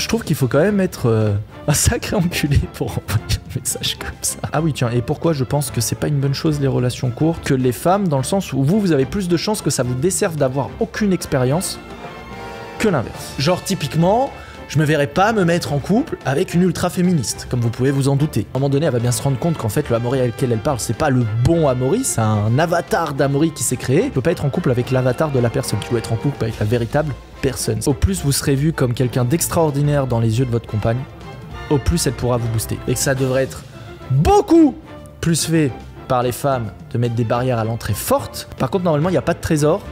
je trouve qu'il faut quand même être euh, un sacré enculé pour envoyer un message comme ça. Ah oui, tiens, et pourquoi je pense que c'est pas une bonne chose les relations courtes que les femmes, dans le sens où vous, vous avez plus de chances que ça vous desserve d'avoir aucune expérience que l'inverse. Genre, typiquement, je me verrai pas me mettre en couple avec une ultra féministe, comme vous pouvez vous en douter. À un moment donné, elle va bien se rendre compte qu'en fait, le Amori avec lequel elle parle, c'est pas le bon Amaury, c'est un avatar d'Amori qui s'est créé. ne peux pas être en couple avec l'avatar de la personne, tu veux être en couple avec la véritable personne. Au plus, vous serez vu comme quelqu'un d'extraordinaire dans les yeux de votre compagne, au plus, elle pourra vous booster. Et que ça devrait être beaucoup plus fait par les femmes de mettre des barrières à l'entrée fortes. Par contre, normalement, il n'y a pas de trésor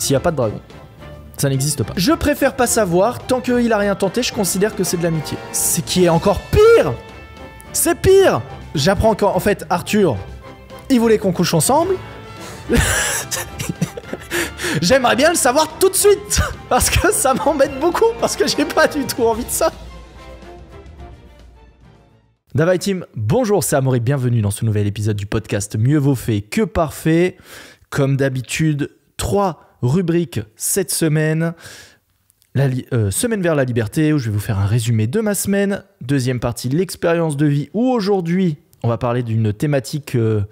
s'il n'y a pas de dragon. Ça n'existe pas. Je préfère pas savoir, tant qu'il a rien tenté, je considère que c'est de l'amitié. Ce qui est encore pire C'est pire J'apprends qu'en fait, Arthur, il voulait qu'on couche ensemble. J'aimerais bien le savoir tout de suite Parce que ça m'embête beaucoup, parce que j'ai pas du tout envie de ça Davai Team, bonjour, c'est Amaury, bienvenue dans ce nouvel épisode du podcast Mieux vaut fait que parfait. Comme d'habitude, 3 rubrique cette semaine. La euh, semaine vers la liberté, où je vais vous faire un résumé de ma semaine. Deuxième partie, l'expérience de vie, où aujourd'hui, on va parler d'une thématique euh,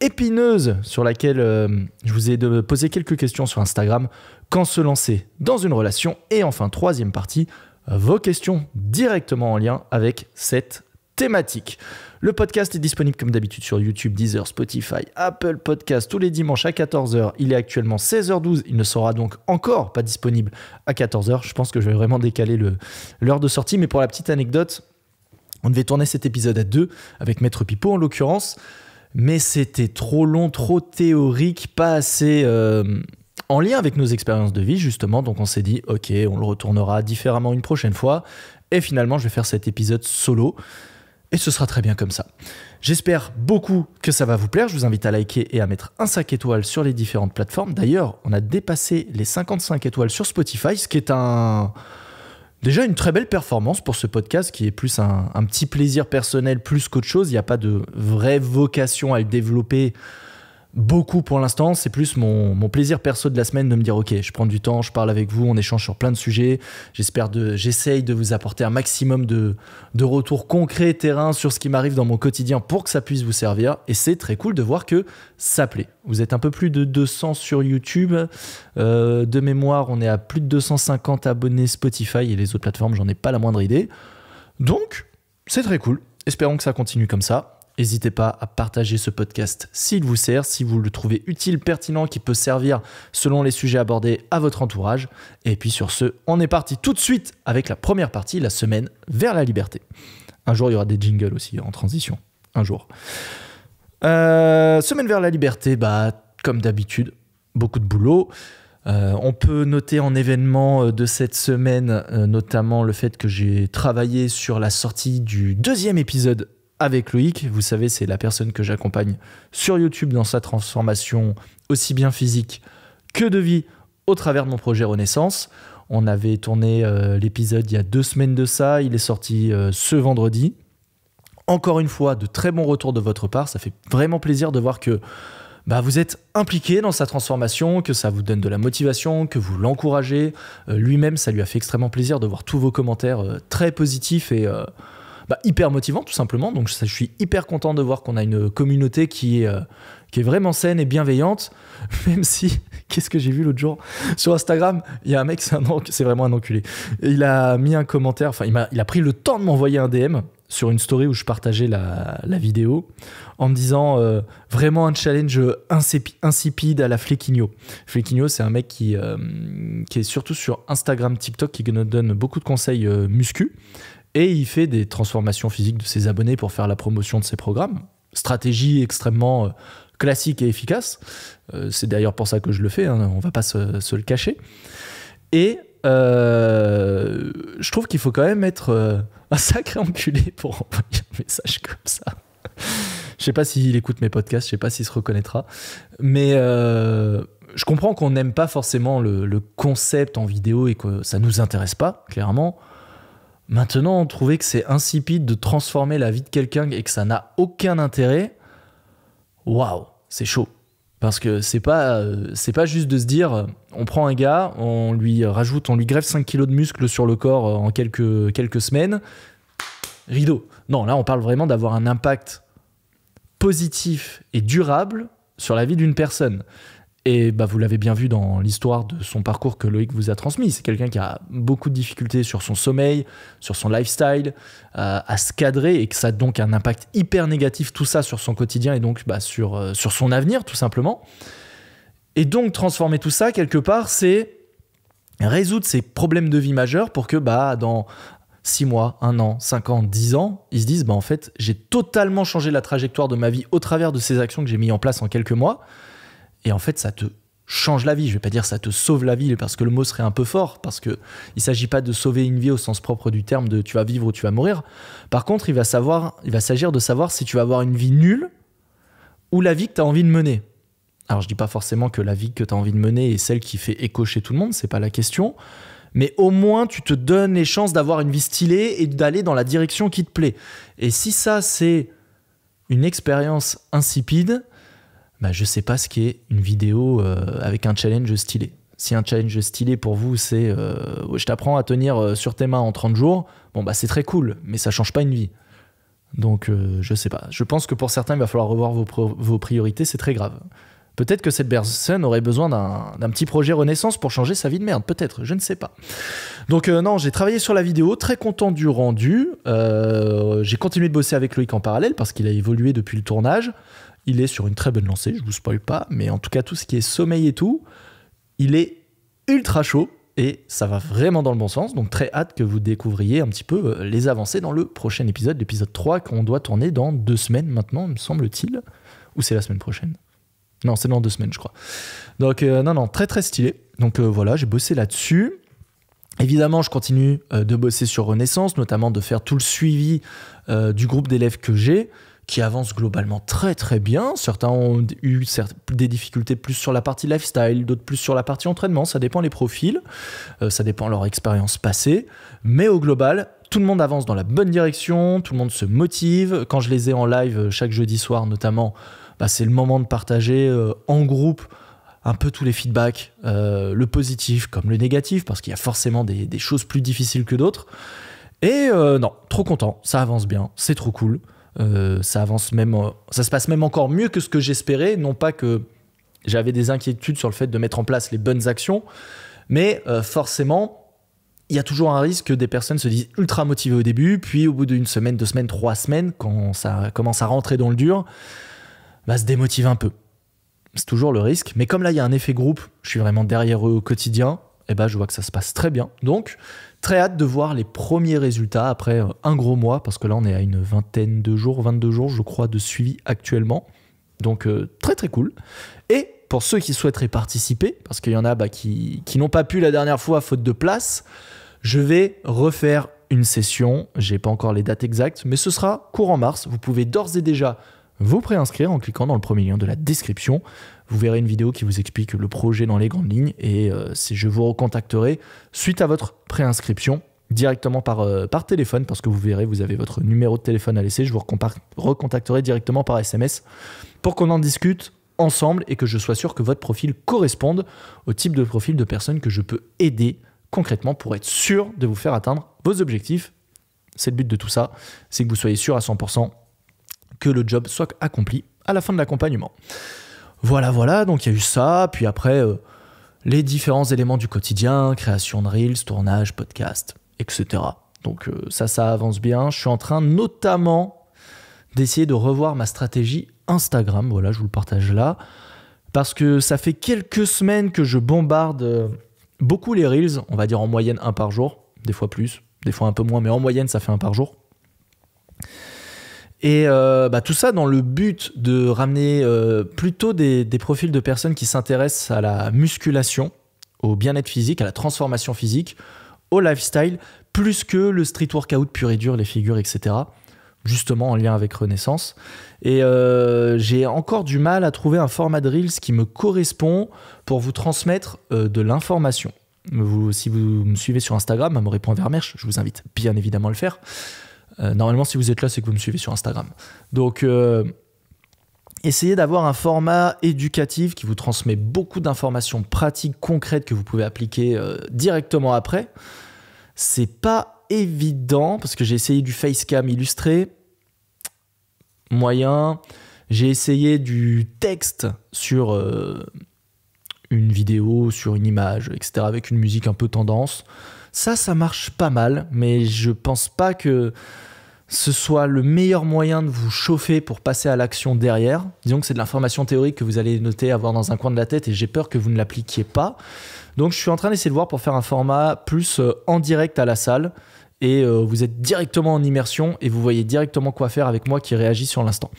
épineuse sur laquelle euh, je vous ai posé quelques questions sur Instagram. Quand se lancer dans une relation Et enfin, troisième partie, vos questions directement en lien avec cette thématique. Le podcast est disponible comme d'habitude sur YouTube, Deezer, Spotify, Apple Podcast tous les dimanches à 14h. Il est actuellement 16h12. Il ne sera donc encore pas disponible à 14h. Je pense que je vais vraiment décaler l'heure de sortie. Mais pour la petite anecdote, on devait tourner cet épisode à deux avec Maître Pipo en l'occurrence. Mais c'était trop long, trop théorique, pas assez... Euh, en lien avec nos expériences de vie, justement. Donc on s'est dit, ok, on le retournera différemment une prochaine fois. Et finalement, je vais faire cet épisode solo. Et ce sera très bien comme ça. J'espère beaucoup que ça va vous plaire. Je vous invite à liker et à mettre un 5 étoiles sur les différentes plateformes. D'ailleurs, on a dépassé les 55 étoiles sur Spotify, ce qui est Déjà une très belle performance pour ce podcast qui est plus un, un petit plaisir personnel plus qu'autre chose. Il n'y a pas de vraie vocation à le développer beaucoup pour l'instant. C'est plus mon, plaisir perso de la semaine de me dire ok, je prends du temps, je parle avec vous, on échange sur plein de sujets. J'espère de, j'essaye de vous apporter un maximum de, de retours concrets terrain sur ce qui m'arrive dans mon quotidien pour que ça puisse vous servir. Et c'est très cool de voir que ça plaît. Vous êtes un peu plus de 200 sur YouTube. Euh, de mémoire, on est à plus de 250 abonnés Spotify et les autres plateformes, j'en ai pas la moindre idée. Donc, c'est très cool. Espérons que ça continue comme ça. N'hésitez pas à partager ce podcast s'il vous sert, si vous le trouvez utile, pertinent, qui peut servir selon les sujets abordés à votre entourage. Et puis sur ce, on est parti tout de suite avec la première partie, la semaine vers la liberté. Un jour, il y aura des jingles aussi en transition. Un jour. Euh, semaine vers la liberté, bah, comme d'habitude, beaucoup de boulot. Euh, on peut noter en événement euh, de cette semaine notamment le fait que j'ai travaillé sur la sortie du deuxième épisode avec Loïc. Vous savez, c'est la personne que j'accompagne sur YouTube dans sa transformation aussi bien physique que de vie au travers de mon projet Renaissance. On avait tourné euh, l'épisode il y a deux semaines de ça, il est sorti euh, ce vendredi. Encore une fois, de très bons retours de votre part, ça fait vraiment plaisir de voir que bah, vous êtes impliqué dans sa transformation, que ça vous donne de la motivation, que vous l'encouragez. Euh, lui-même, ça lui a fait extrêmement plaisir de voir tous vos commentaires très positifs et... Bah, hyper motivant tout simplement. Donc je, suis hyper content de voir qu'on a une communauté qui est, euh, qui est vraiment saine et bienveillante, même si, qu'est-ce que j'ai vu l'autre jour sur Instagram, il y a un mec, c'est, vraiment un enculé. il a mis un commentaire, enfin il, il a pris le temps de m'envoyer un DM sur une story où je partageais la, vidéo en me disant euh, vraiment un challenge insipide à la Flequigno. Flequigno, c'est un mec euh, qui, est surtout sur Instagram, TikTok, qui nous donne beaucoup de conseils muscu. Et il fait des transformations physiques de ses abonnés pour faire la promotion de ses programmes. Stratégie extrêmement euh, classique et efficace. Euh, c'est d'ailleurs pour ça que je le fais, hein, on va pas se, le cacher. Et euh, je trouve qu'il faut quand même être un sacré enculé pour envoyer un message comme ça. Je sais pas s'il écoute mes podcasts, je sais pas s'il se reconnaîtra. Mais je comprends qu'on n'aime pas forcément le, le, concept en vidéo et que ça nous intéresse pas, clairement. Maintenant, on trouver que c'est insipide de transformer la vie de quelqu'un et que ça n'a aucun intérêt, waouh, c'est chaud. Parce que c'est pas, euh, c'est pas juste de se dire, on prend un gars, on lui rajoute, on lui greffe 5 kilos de muscles sur le corps euh, en quelques, quelques semaines, rideau. Non, là, on parle vraiment d'avoir un impact positif et durable sur la vie d'une personne. Et bah, vous l'avez bien vu dans l'histoire de son parcours que Loïc vous a transmis. C'est quelqu'un qui a beaucoup de difficultés sur son sommeil, sur son lifestyle, euh, à se cadrer et que ça a donc un impact hyper négatif, tout ça, sur son quotidien et donc bah, sur, euh, sur son avenir, tout simplement. Et donc, transformer tout ça, quelque part, c'est résoudre ses problèmes de vie majeurs pour que bah, dans 6 mois, 1 an, 5 ans, 10 ans, ils se disent bah, en fait, j'ai totalement changé la trajectoire de ma vie au travers de ces actions que j'ai mises en place en quelques mois. Et en fait, ça te change la vie. Je vais pas dire ça te sauve la vie parce que le mot serait un peu fort parce que il s'agit pas de sauver une vie au sens propre du terme de tu vas vivre ou tu vas mourir. Par contre, il va savoir, il va s'agir de savoir si tu vas avoir une vie nulle ou la vie que tu as envie de mener. Alors, je dis pas forcément que la vie que tu as envie de mener est celle qui fait écocher tout le monde, c'est pas la question, mais au moins tu te donnes les chances d'avoir une vie stylée et d'aller dans la direction qui te plaît. Et si ça c'est une expérience insipide, bah, je sais pas ce qu'est une vidéo euh, avec un challenge stylé. Si un challenge stylé pour vous, c'est euh, je t'apprends à tenir euh, sur tes mains en 30 jours, bon, bah, c'est très cool, mais ça change pas une vie. Donc, je sais pas. Je pense que pour certains, il va falloir revoir vos, priorités, c'est très grave. Peut-être que cette personne aurait besoin d'un petit projet renaissance pour changer sa vie de merde, peut-être, je ne sais pas. Donc non, j'ai travaillé sur la vidéo, très content du rendu. j'ai continué de bosser avec Loïc en parallèle parce qu'il a évolué depuis le tournage il est sur une très bonne lancée, je vous spoil pas, mais en tout cas tout ce qui est sommeil et tout, il est ultra chaud et ça va vraiment dans le bon sens, donc très hâte que vous découvriez un petit peu euh, les avancées dans le prochain épisode, l'épisode 3 qu'on doit tourner dans deux semaines maintenant, me semble-t-il, ou c'est la semaine prochaine Non, c'est dans deux semaines je crois. Donc euh, non, non, très très stylé, donc euh, voilà, j'ai bossé là-dessus. Évidemment, je continue de bosser sur Renaissance, notamment de faire tout le suivi du groupe d'élèves que j'ai qui avance globalement très très bien. Certains ont eu des difficultés plus sur la partie lifestyle, d'autres plus sur la partie entraînement. Ça dépend les profils, euh, ça dépend leur expérience passée. Mais au global, tout le monde avance dans la bonne direction, tout le monde se motive. Quand je les ai en live euh, chaque jeudi soir notamment, bah, c'est le moment de partager euh, en groupe un peu tous les feedbacks, le positif comme le négatif, parce qu'il y a forcément des, choses plus difficiles que d'autres. Et non, trop content, ça avance bien, c'est trop cool. Euh, ça avance même, ça se passe même encore mieux que ce que j'espérais. Non pas que j'avais des inquiétudes sur le fait de mettre en place les bonnes actions, mais euh, forcément, il y a toujours un risque que des personnes se disent ultra motivées au début, puis au bout d'une semaine, deux semaines, trois semaines, quand ça commence à rentrer dans le dur, va bah, se démotive un peu. C'est toujours le risque. Mais comme là, il y a un effet groupe, je suis vraiment derrière eux au quotidien, et eh bah, je vois que ça se passe très bien. Donc, Très hâte de voir les premiers résultats après euh, un gros mois, parce que là on est à une vingtaine de jours, 22 jours je crois de suivi actuellement. Donc euh, très très cool. Et pour ceux qui souhaiteraient participer, parce qu'il y en a bah, qui, qui n'ont pas pu la dernière fois faute de place, je vais refaire une session. J'ai pas encore les dates exactes, mais ce sera courant mars. Vous pouvez d'ores et déjà vous préinscrire en cliquant dans le premier lien de la description vous verrez une vidéo qui vous explique le projet dans les grandes lignes et euh, je vous recontacterai suite à votre préinscription directement par, euh, par téléphone parce que vous verrez, vous avez votre numéro de téléphone à laisser. Je vous recontacterai directement par SMS pour qu'on en discute ensemble et que je sois sûr que votre profil corresponde au type de profil de personne que je peux aider concrètement pour être sûr de vous faire atteindre vos objectifs. C'est le but de tout ça, c'est que vous soyez sûr à 100% que le job soit accompli à la fin de l'accompagnement. Voilà, voilà, donc il y a eu ça, puis après, euh, les différents éléments du quotidien, création de reels, tournage, podcast, etc. Donc euh, ça, ça avance bien. Je suis en train notamment d'essayer de revoir ma stratégie Instagram. Voilà, je vous le partage là. Parce que ça fait quelques semaines que je bombarde euh, beaucoup les reels, on va dire en moyenne un par jour, des fois plus, des fois un peu moins, mais en moyenne ça fait un par jour. Et euh, bah, tout ça dans le but de ramener euh, plutôt des, profils de personnes qui s'intéressent à la musculation, au bien-être physique, à la transformation physique, au lifestyle, plus que le street workout pur et dur, les figures, etc. Justement en lien avec Renaissance. Et euh, j'ai encore du mal à trouver un format de Reels qui me correspond pour vous transmettre de l'information. Vous, si vous me suivez sur Instagram, à Vermerche, je vous invite bien évidemment à le faire. Euh, normalement, si vous êtes là, c'est que vous me suivez sur Instagram. Donc, euh, essayez d'avoir un format éducatif qui vous transmet beaucoup d'informations pratiques, concrètes que vous pouvez appliquer euh, directement après. C'est pas évident parce que j'ai essayé du facecam illustré, moyen. J'ai essayé du texte sur une vidéo, sur une image, etc., avec une musique un peu tendance. Ça, ça marche pas mal, mais je pense pas que ce soit le meilleur moyen de vous chauffer pour passer à l'action derrière. Disons que c'est de l'information théorique que vous allez noter avoir dans un coin de la tête et j'ai peur que vous ne l'appliquiez pas. Donc je suis en train d'essayer de voir pour faire un format plus euh, en direct à la salle et euh, vous êtes directement en immersion et vous voyez directement quoi faire avec moi qui réagit sur l'instant.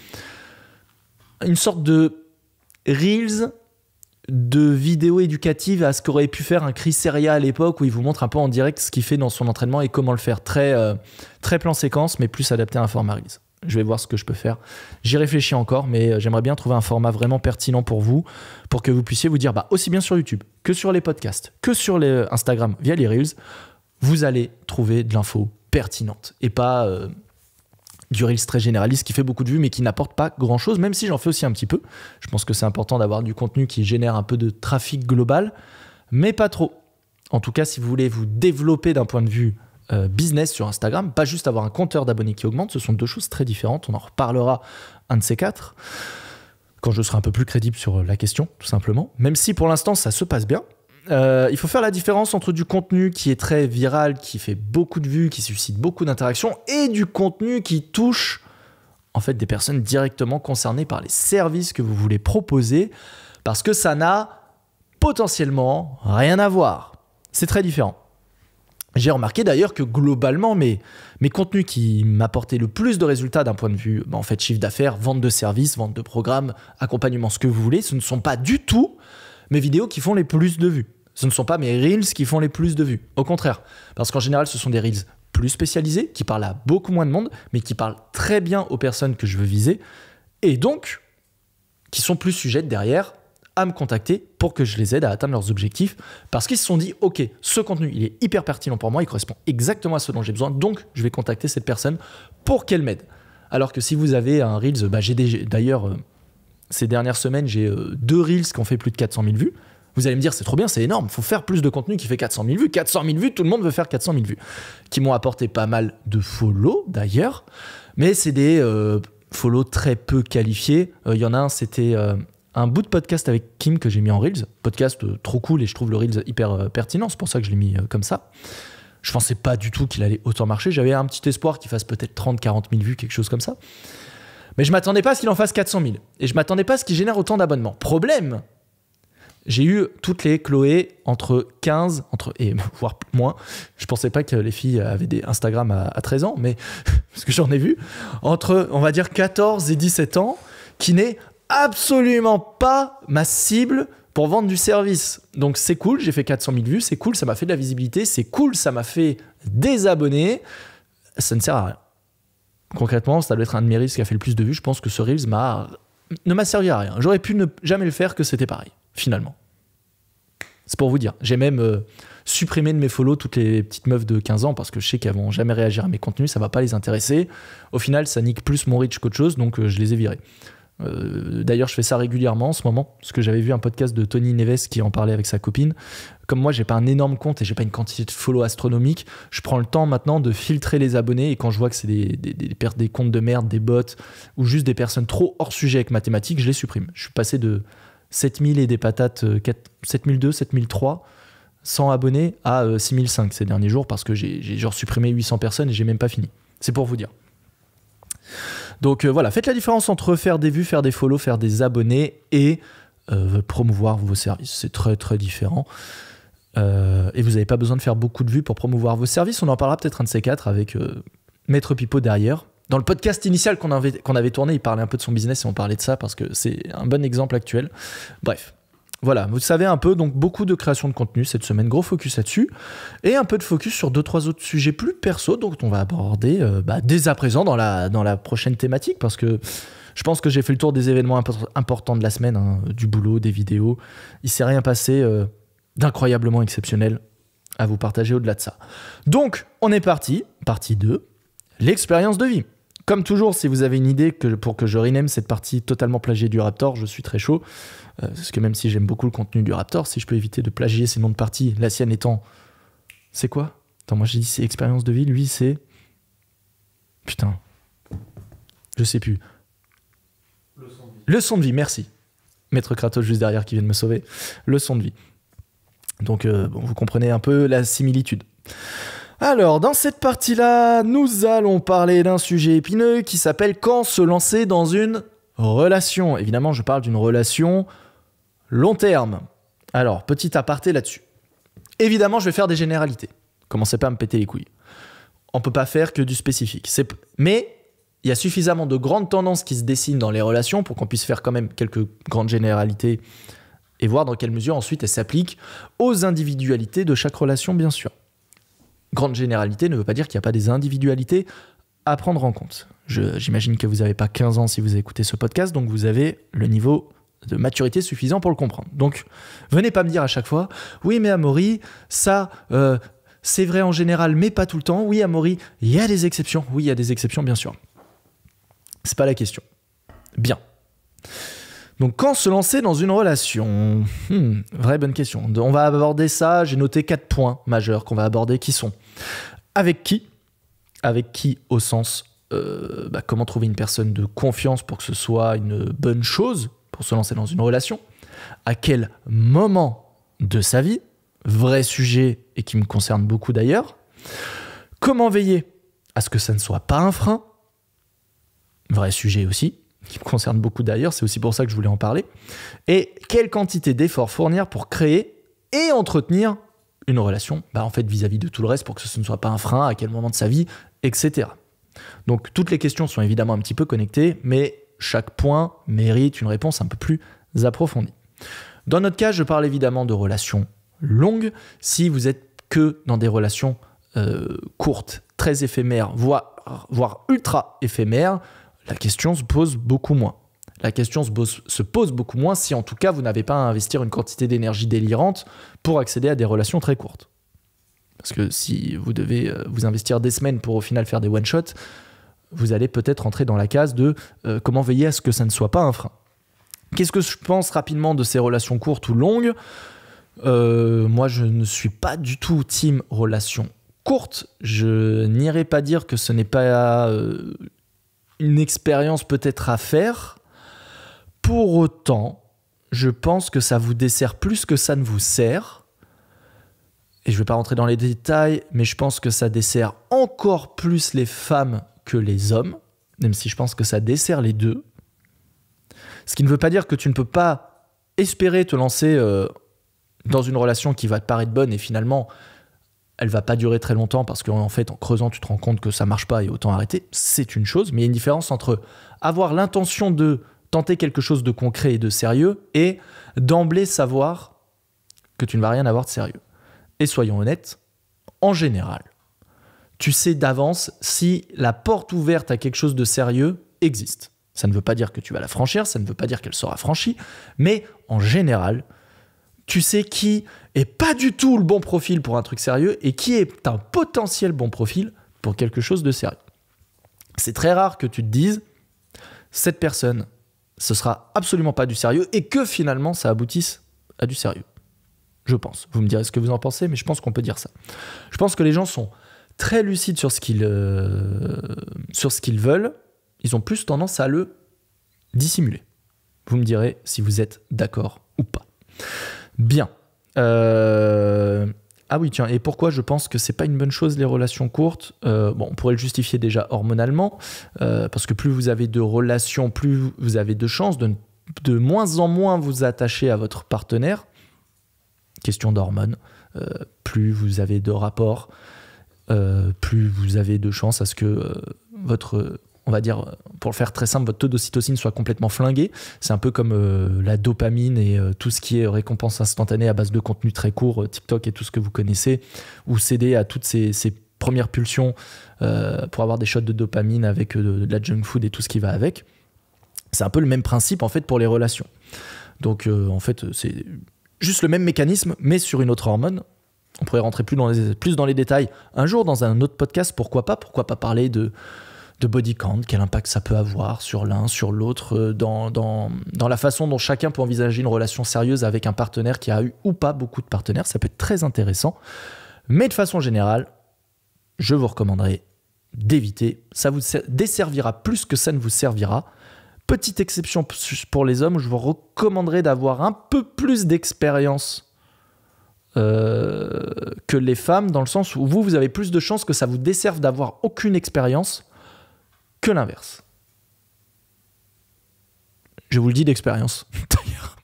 Une sorte de Reels de vidéos éducatives à ce qu'aurait pu faire un Chris Seria à l'époque où il vous montre un peu en direct ce qu'il fait dans son entraînement et comment le faire. Très, euh, très plan séquence, mais plus adapté à un format Je vais voir ce que je peux faire. J'y réfléchis encore, mais euh, j'aimerais bien trouver un format vraiment pertinent pour vous, pour que vous puissiez vous dire, bah, aussi bien sur YouTube que sur les podcasts, que sur les euh, Instagram via les Reels, vous allez trouver de l'info pertinente et pas du Reels très généraliste qui fait beaucoup de vues mais qui n'apporte pas grand chose, même si j'en fais aussi un petit peu. Je pense que c'est important d'avoir du contenu qui génère un peu de trafic global, mais pas trop. En tout cas, si vous voulez vous développer d'un point de vue euh, business sur Instagram, pas juste avoir un compteur d'abonnés qui augmente, ce sont deux choses très différentes. On en reparlera un de ces quatre quand je serai un peu plus crédible sur euh, la question, tout simplement. Même si pour l'instant ça se passe bien, euh, il faut faire la différence entre du contenu qui est très viral, qui fait beaucoup de vues, qui suscite beaucoup d'interactions, et du contenu qui touche en fait des personnes directement concernées par les services que vous voulez proposer, parce que ça n'a potentiellement rien à voir. C'est très différent. J'ai remarqué d'ailleurs que globalement, mes, contenus qui m'apportaient le plus de résultats d'un point de vue bah, en fait, chiffre d'affaires, vente de services, vente de programmes, accompagnement, ce que vous voulez, ce ne sont pas du tout mes vidéos qui font les plus de vues. Ce ne sont pas mes reels qui font les plus de vues. Au contraire, parce qu'en général, ce sont des reels plus spécialisés, qui parlent à beaucoup moins de monde, mais qui parlent très bien aux personnes que je veux viser, et donc qui sont plus sujettes derrière à me contacter pour que je les aide à atteindre leurs objectifs, parce qu'ils se sont dit, OK, ce contenu, il est hyper pertinent pour moi, il correspond exactement à ce dont j'ai besoin, donc je vais contacter cette personne pour qu'elle m'aide. Alors que si vous avez un Reels, bah j'ai d'ailleurs euh, ces dernières semaines, j'ai euh, deux reels qui ont fait plus de 400 000 vues. Vous allez me dire, c'est trop bien, c'est énorme, Il faut faire plus de contenu qui fait 400 000 vues. 400 000 vues, tout le monde veut faire 400 000 vues. Qui m'ont apporté pas mal de follow d'ailleurs, mais c'est des euh, follow très peu qualifiés. Il euh, y en a un, c'était un bout de podcast avec Kim que j'ai mis en Reels. Podcast trop cool et je trouve le Reels hyper pertinent, c'est pour ça que je l'ai mis comme ça. Je pensais pas du tout qu'il allait autant marcher. J'avais un petit espoir qu'il fasse peut-être 30, 40 000 vues, quelque chose comme ça. Mais je m'attendais pas à ce qu'il en fasse 400 000. Et je m'attendais pas à ce qu'il génère autant d'abonnements. Problème, j'ai eu toutes les Chloé entre 15, entre, et voire moins. Je pensais pas que les filles avaient des Instagram à, 13 ans, mais parce que j'en ai vu. Entre, on va dire, 14 et 17 ans, qui n'est absolument pas ma cible pour vendre du service. Donc c'est cool, j'ai fait 400 000 vues, c'est cool, ça m'a fait de la visibilité, c'est cool, ça m'a fait des abonnés. Ça ne sert à rien concrètement, ça doit être un de mes reels qui a fait le plus de vues. Je pense que ce reels m'a ne m'a servi à rien. J'aurais pu ne jamais le faire que c'était pareil, finalement. C'est pour vous dire. J'ai même euh, supprimé de mes follow toutes les petites meufs de 15 ans parce que je sais qu'elles vont jamais réagir à mes contenus, ça va pas les intéresser. Au final, ça nique plus mon reach qu'autre chose, donc euh, je les ai virées. Euh, d'ailleurs, je fais ça régulièrement en ce moment, parce que j'avais vu un podcast de Tony Neves qui en parlait avec sa copine. Comme moi, j'ai pas un énorme compte et j'ai pas une quantité de follow astronomique, je prends le temps maintenant de filtrer les abonnés. Et quand je vois que c'est des, des, comptes de merde, des bots ou juste des personnes trop hors sujet avec mathématiques, je les supprime. Je suis passé de 7000 et des patates, 7002, 7003. 100 abonnés à 6005 euh, ces derniers jours parce que j'ai genre supprimé 800 personnes et j'ai même pas fini. C'est pour vous dire. Donc euh, voilà, faites la différence entre faire des vues, faire des follow, faire des abonnés et euh, promouvoir vos services. C'est très très différent. Euh, et vous n'avez pas besoin de faire beaucoup de vues pour promouvoir vos services. On en parlera peut-être un de ces quatre avec Maître Pipo derrière. Dans le podcast initial qu'on avait tourné, il parlait un peu de son business et on parlait de ça parce que c'est un bon exemple actuel. Bref, voilà, vous savez un peu, donc beaucoup de création de contenu cette semaine, gros focus là-dessus, et un peu de focus sur deux, trois autres sujets plus perso, donc on va aborder euh, bah, dès à présent dans la, dans la prochaine thématique, parce que je pense que j'ai fait le tour des événements importants de la semaine, hein, du boulot, des vidéos, il s'est rien passé euh, d'incroyablement exceptionnel à vous partager au-delà de ça. Donc, on est parti, partie 2, l'expérience de vie. Comme toujours, si vous avez une idée que, pour que je rename cette partie totalement plagiée du Raptor, je suis très chaud. Euh, parce que même si j'aime beaucoup le contenu du Raptor, si je peux éviter de plagier ces noms de partie, la sienne étant. C'est quoi Attends, moi j'ai dit c'est expérience de vie, lui c'est. Putain. Je sais plus. Leçon de vie. son de vie, merci. Maître Kratos juste derrière qui vient de me sauver. Leçon de vie. Donc euh, vous comprenez un peu la similitude. Alors, dans cette partie-là, nous allons parler d'un sujet épineux qui s'appelle quand se lancer dans une relation. Évidemment, je parle d'une relation Long terme. Alors, petit aparté là-dessus. Évidemment, je vais faire des généralités. Commencez pas à me péter les couilles. On ne peut pas faire que du spécifique. Mais il y a suffisamment de grandes tendances qui se dessinent dans les relations pour qu'on puisse faire quand même quelques grandes généralités et voir dans quelle mesure ensuite elles s'appliquent aux individualités de chaque relation, bien sûr. Grande généralité ne veut pas dire qu'il n'y a pas des individualités à prendre en compte. J'imagine que vous n'avez pas 15 ans si vous écoutez ce podcast, donc vous avez le niveau de maturité suffisant pour le comprendre. Donc, venez pas me dire à chaque fois, oui, mais Amaury, ça, euh, c'est vrai en général, mais pas tout le temps. Oui, Amaury, il y a des exceptions. Oui, il y a des exceptions, bien sûr. C'est pas la question. Bien. Donc, quand se lancer dans une relation hmm, Vraie bonne question. On va aborder ça. J'ai noté quatre points majeurs qu'on va aborder qui sont avec qui Avec qui au sens euh, bah, comment trouver une personne de confiance pour que ce soit une bonne chose pour se lancer dans une relation, à quel moment de sa vie, vrai sujet et qui me concerne beaucoup d'ailleurs, comment veiller à ce que ça ne soit pas un frein, vrai sujet aussi, qui me concerne beaucoup d'ailleurs, c'est aussi pour ça que je voulais en parler, et quelle quantité d'efforts fournir pour créer et entretenir une relation bah, en fait vis-à-vis -vis de tout le reste pour que ce ne soit pas un frein à quel moment de sa vie, etc. Donc toutes les questions sont évidemment un petit peu connectées, mais chaque point mérite une réponse un peu plus approfondie. Dans notre cas, je parle évidemment de relations longues. Si vous êtes que dans des relations euh, courtes, très éphémères, voire, ultra éphémères, la question se pose beaucoup moins. La question se se pose beaucoup moins si en tout cas vous n'avez pas à investir une quantité d'énergie délirante pour accéder à des relations très courtes. Parce que si vous devez euh, vous investir des semaines pour au final faire des one-shots, vous allez peut-être entrer dans la case de euh, comment veiller à ce que ça ne soit pas un frein. Qu'est-ce que je pense rapidement de ces relations courtes ou longues euh, Moi, je ne suis pas du tout team relation courte. Je n'irai pas dire que ce n'est pas euh, une expérience peut-être à faire. Pour autant, je pense que ça vous dessert plus que ça ne vous sert. Et je ne vais pas rentrer dans les détails, mais je pense que ça dessert encore plus les femmes les hommes, même si je pense que ça dessert les deux. Ce qui ne veut pas dire que tu ne peux pas espérer te lancer euh, dans une relation qui va te paraître bonne et finalement elle va pas durer très longtemps parce qu'en fait en creusant tu te rends compte que ça marche pas et autant arrêter, c'est une chose, mais il y a une différence entre avoir l'intention de tenter quelque chose de concret et de sérieux et d'emblée savoir que tu ne vas rien avoir de sérieux. Et soyons honnêtes, en général, tu sais d'avance si la porte ouverte à quelque chose de sérieux existe. Ça ne veut pas dire que tu vas la franchir, ça ne veut pas dire qu'elle sera franchie, mais en général, tu sais qui est pas du tout le bon profil pour un truc sérieux et qui est un potentiel bon profil pour quelque chose de sérieux. C'est très rare que tu te dises, cette personne, ce sera absolument pas du sérieux et que finalement ça aboutisse à du sérieux. Je pense. Vous me direz ce que vous en pensez, mais je pense qu'on peut dire ça. Je pense que les gens sont très lucides sur ce qu'ils euh, sur ce qu'ils veulent, ils ont plus tendance à le dissimuler. Vous me direz si vous êtes d'accord ou pas. Bien. Euh, ah oui, tiens, et pourquoi je pense que c'est pas une bonne chose les relations courtes euh, Bon, on pourrait le justifier déjà hormonalement, parce que plus vous avez de relations, plus vous avez de chances de, de moins en moins vous attacher à votre partenaire. Question d'hormones. plus vous avez de rapports, euh, plus vous avez de chances à ce que euh, votre on va dire, pour le faire très simple, votre taux d'ocytocine soit complètement flingué. C'est un peu comme euh, la dopamine et tout ce qui est récompense instantanée à base de contenu très court, TikTok et tout ce que vous connaissez, ou céder à toutes ces, premières pulsions pour avoir des shots de dopamine avec de, de, la junk food et tout ce qui va avec. C'est un peu le même principe en fait pour les relations. Donc en fait, c'est juste le même mécanisme, mais sur une autre hormone, on pourrait rentrer plus dans, les, plus dans les détails un jour dans un autre podcast, pourquoi pas, pourquoi pas parler de, de body count, quel impact ça peut avoir sur l'un, sur l'autre, euh, dans, dans, la façon dont chacun peut envisager une relation sérieuse avec un partenaire qui a eu ou pas beaucoup de partenaires, ça peut être très intéressant. Mais de façon générale, je vous recommanderais d'éviter, ça vous desservira plus que ça ne vous servira. Petite exception pour les hommes, je vous recommanderais d'avoir un peu plus d'expérience euh, que les femmes, dans le sens où vous, vous avez plus de chances que ça vous desserve d'avoir aucune expérience que l'inverse. Je vous le dis d'expérience. D'ailleurs,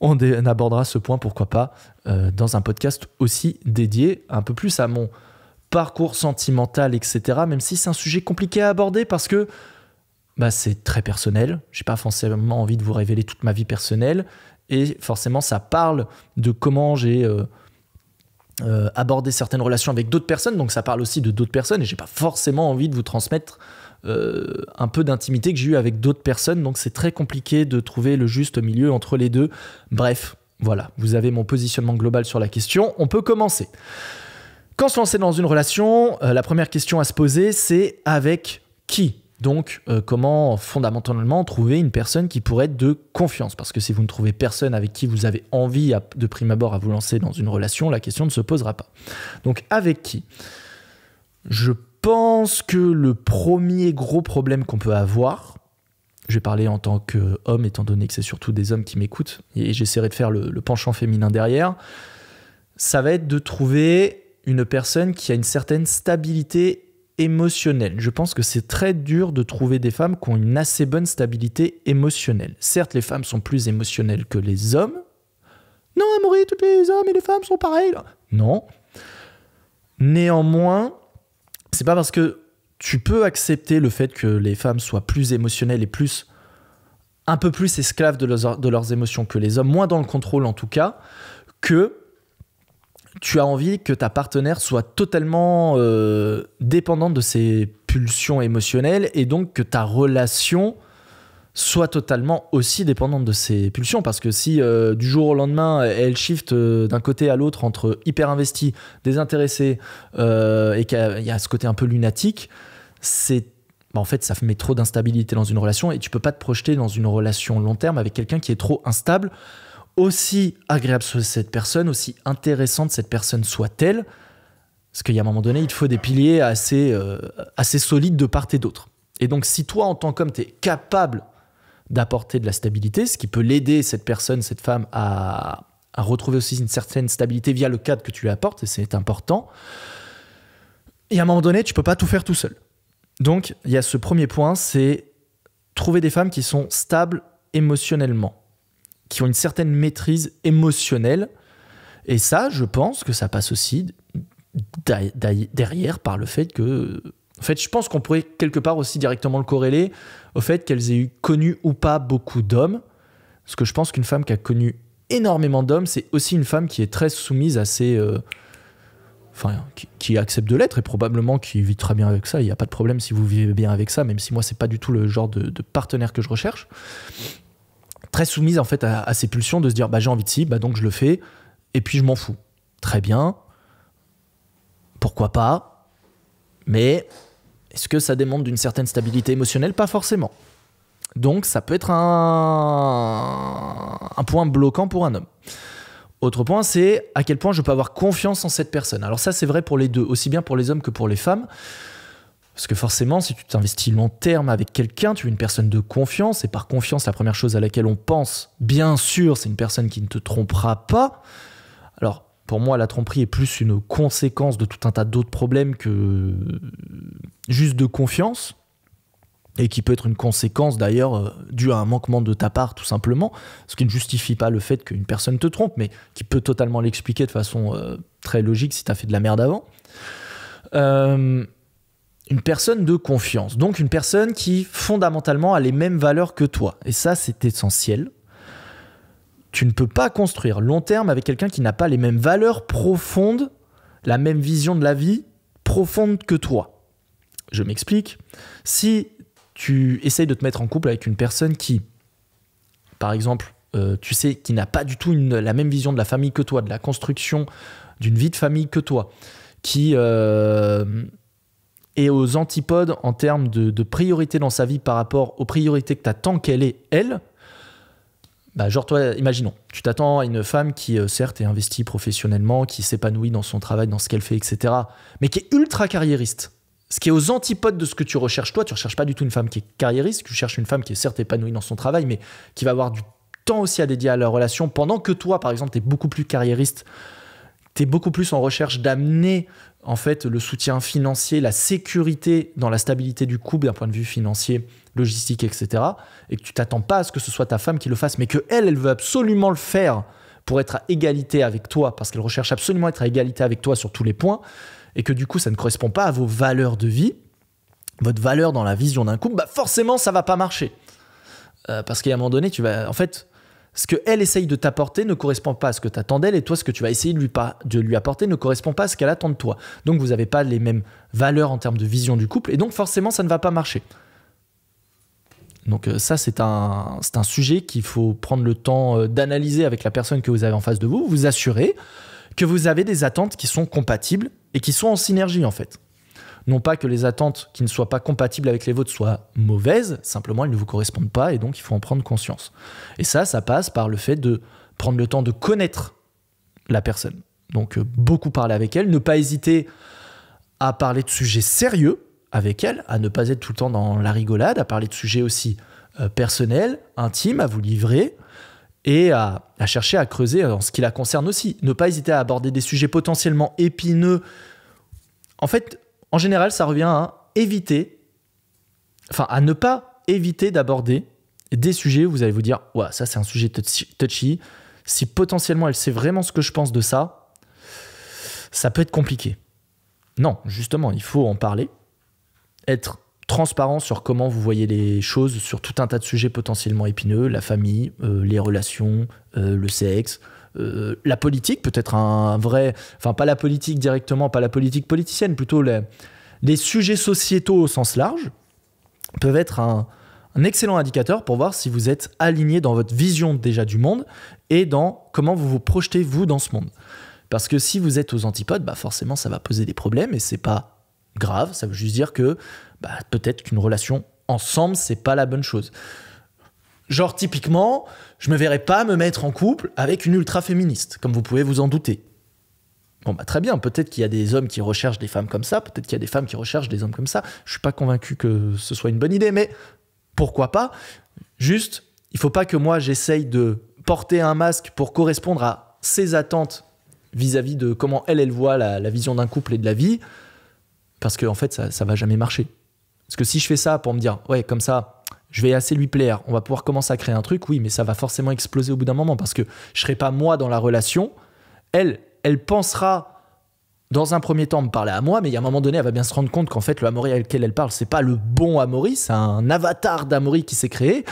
on, abordera ce point, pourquoi pas, euh, dans un podcast aussi dédié un peu plus à mon parcours sentimental, etc. Même si c'est un sujet compliqué à aborder parce que bah, c'est très personnel. Je n'ai pas forcément envie de vous révéler toute ma vie personnelle et forcément ça parle de comment j'ai euh, euh, abordé certaines relations avec d'autres personnes, donc ça parle aussi de d'autres personnes et j'ai pas forcément envie de vous transmettre euh, un peu d'intimité que j'ai eu avec d'autres personnes, donc c'est très compliqué de trouver le juste milieu entre les deux. Bref, voilà, vous avez mon positionnement global sur la question, on peut commencer. Quand se lancer dans une relation, la première question à se poser, c'est avec qui donc, euh, comment fondamentalement trouver une personne qui pourrait être de confiance Parce que si vous ne trouvez personne avec qui vous avez envie de prime abord à vous lancer dans une relation, la question ne se posera pas. Donc, avec qui Je pense que le premier gros problème qu'on peut avoir, je vais parler en tant qu'homme, étant donné que c'est surtout des hommes qui m'écoutent, et j'essaierai de faire le, le penchant féminin derrière, ça va être de trouver une personne qui a une certaine stabilité je pense que c'est très dur de trouver des femmes qui ont une assez bonne stabilité émotionnelle. Certes, les femmes sont plus émotionnelles que les hommes. Non, Amaury, tous les hommes et les femmes sont pareils. Non. Néanmoins, c'est pas parce que tu peux accepter le fait que les femmes soient plus émotionnelles et plus un peu plus esclaves de leurs, de leurs émotions que les hommes, moins dans le contrôle en tout cas, que tu as envie que ta partenaire soit totalement euh, dépendante de ses pulsions émotionnelles et donc que ta relation soit totalement aussi dépendante de ses pulsions. Parce que si euh, du jour au lendemain, elle shift euh, d'un côté à l'autre entre hyper investi, désintéressé et qu'il y a ce côté un peu lunatique, c'est bah, en fait, ça met trop d'instabilité dans une relation et tu peux pas te projeter dans une relation long terme avec quelqu'un qui est trop instable aussi agréable soit cette personne, aussi intéressante cette personne soit-elle, parce qu'il y a un moment donné, il te faut des piliers assez, euh, assez solides de part et d'autre. Et donc, si toi, en tant qu'homme, tu es capable d'apporter de la stabilité, ce qui peut l'aider, cette personne, cette femme, à, à, retrouver aussi une certaine stabilité via le cadre que tu lui apportes, et c'est important. Et à un moment donné, tu peux pas tout faire tout seul. Donc, il y a ce premier point, c'est trouver des femmes qui sont stables émotionnellement qui ont une certaine maîtrise émotionnelle. Et ça, je pense que ça passe aussi derrière par le fait que. En fait, je pense qu'on pourrait quelque part aussi directement le corréler au fait qu'elles aient eu connu ou pas beaucoup d'hommes. Parce que je pense qu'une femme qui a connu énormément d'hommes, c'est aussi une femme qui est très soumise à ses. Euh, enfin, qui, accepte de l'être et probablement qui vit très bien avec ça. Il n'y a pas de problème si vous vivez bien avec ça, même si moi, c'est pas du tout le genre de, de partenaire que je recherche très soumise en fait à, ses ces pulsions de se dire bah, j'ai envie de si bah, donc je le fais, et puis je m'en fous. Très bien, pourquoi pas, mais est-ce que ça demande d'une certaine stabilité émotionnelle Pas forcément. Donc ça peut être un, un point bloquant pour un homme. Autre point, c'est à quel point je peux avoir confiance en cette personne. Alors ça, c'est vrai pour les deux, aussi bien pour les hommes que pour les femmes. Parce que forcément, si tu t'investis long terme avec quelqu'un, tu es une personne de confiance, et par confiance, la première chose à laquelle on pense, bien sûr, c'est une personne qui ne te trompera pas. Alors, pour moi, la tromperie est plus une conséquence de tout un tas d'autres problèmes que juste de confiance, et qui peut être une conséquence d'ailleurs euh, due à un manquement de ta part, tout simplement, ce qui ne justifie pas le fait qu'une personne te trompe, mais qui peut totalement l'expliquer de façon euh, très logique si tu as fait de la merde avant. Euh, une personne de confiance, donc une personne qui fondamentalement a les mêmes valeurs que toi. Et ça, c'est essentiel. Tu ne peux pas construire long terme avec quelqu'un qui n'a pas les mêmes valeurs profondes, la même vision de la vie profonde que toi. Je m'explique. Si tu essayes de te mettre en couple avec une personne qui, par exemple, euh, tu sais, qui n'a pas du tout la même vision de la famille que toi, de la construction d'une vie de famille que toi, qui... Euh, et aux antipodes en termes de, priorité dans sa vie par rapport aux priorités que tu attends qu'elle ait, elle, bah genre toi, imaginons, tu t'attends à une femme qui, euh, certes, est investie professionnellement, qui s'épanouit dans son travail, dans ce qu'elle fait, etc., mais qui est ultra carriériste. Ce qui est aux antipodes de ce que tu recherches toi, tu recherches pas du tout une femme qui est carriériste, tu cherches une femme qui est certes épanouie dans son travail, mais qui va avoir du temps aussi à dédier à la relation, pendant que toi, par exemple, tu es beaucoup plus carriériste, tu es beaucoup plus en recherche d'amener en fait le soutien financier, la sécurité dans la stabilité du couple d'un point de vue financier, logistique, etc. Et que tu t'attends pas à ce que ce soit ta femme qui le fasse, mais que elle, elle veut absolument le faire pour être à égalité avec toi, parce qu'elle recherche absolument être à égalité avec toi sur tous les points, et que du coup ça ne correspond pas à vos valeurs de vie, votre valeur dans la vision d'un couple, bah forcément ça va pas marcher. Euh, parce qu'à un moment donné, tu vas, en fait, ce que elle essaye de t'apporter ne correspond pas à ce que tu attends d'elle et toi ce que tu vas essayer de lui, pas, de lui apporter ne correspond pas à ce qu'elle attend de toi. Donc vous n'avez pas les mêmes valeurs en termes de vision du couple et donc forcément ça ne va pas marcher. Donc euh, ça c'est un, un sujet qu'il faut prendre le temps euh, d'analyser avec la personne que vous avez en face de vous, vous assurer que vous avez des attentes qui sont compatibles et qui sont en synergie en fait. Non pas que les attentes qui ne soient pas compatibles avec les vôtres soient mauvaises, simplement elles ne vous correspondent pas et donc il faut en prendre conscience. Et ça, ça passe par le fait de prendre le temps de connaître la personne. Donc euh, beaucoup parler avec elle, ne pas hésiter à parler de sujets sérieux avec elle, à ne pas être tout le temps dans la rigolade, à parler de sujets aussi euh, personnels, intimes, à vous livrer et à, à, chercher à creuser en ce qui la concerne aussi. Ne pas hésiter à aborder des sujets potentiellement épineux. En fait, en général, ça revient à éviter, enfin à ne pas éviter d'aborder des sujets où vous allez vous dire, ça c'est un sujet touchy. Si potentiellement elle sait vraiment ce que je pense de ça, ça peut être compliqué. Non, justement, il faut en parler, être transparent sur comment vous voyez les choses sur tout un tas de sujets potentiellement épineux, la famille, euh, les relations, euh, le sexe, euh, la politique, peut-être un, vrai, enfin pas la politique directement, pas la politique politicienne, plutôt les, sujets sociétaux au sens large peuvent être un, excellent indicateur pour voir si vous êtes aligné dans votre vision déjà du monde et dans comment vous vous projetez vous dans ce monde. Parce que si vous êtes aux antipodes, bah forcément ça va poser des problèmes et c'est pas grave, ça veut juste dire que bah, peut-être qu'une relation ensemble, c'est pas la bonne chose. Genre, typiquement, je me verrais pas me mettre en couple avec une ultra féministe, comme vous pouvez vous en douter. Bon, bah très bien, peut-être qu'il y a des hommes qui recherchent des femmes comme ça, peut-être qu'il y a des femmes qui recherchent des hommes comme ça. Je suis pas convaincu que ce soit une bonne idée, mais pourquoi pas Juste, il faut pas que moi j'essaye de porter un masque pour correspondre à ses attentes vis-à-vis de comment elle, elle voit la, vision d'un couple et de la vie, parce qu'en en fait, ça, ça va jamais marcher. Parce que si je fais ça pour me dire, ouais, comme ça, je vais assez lui plaire, on va pouvoir commencer à créer un truc, oui, mais ça va forcément exploser au bout d'un moment parce que je serai pas moi dans la relation. Elle, elle pensera dans un premier temps me parler à moi, mais il y a un moment donné, elle va bien se rendre compte qu'en fait, le Amori avec lequel elle parle, c'est pas le bon Amaury, c'est un avatar d'Amaury qui s'est créé.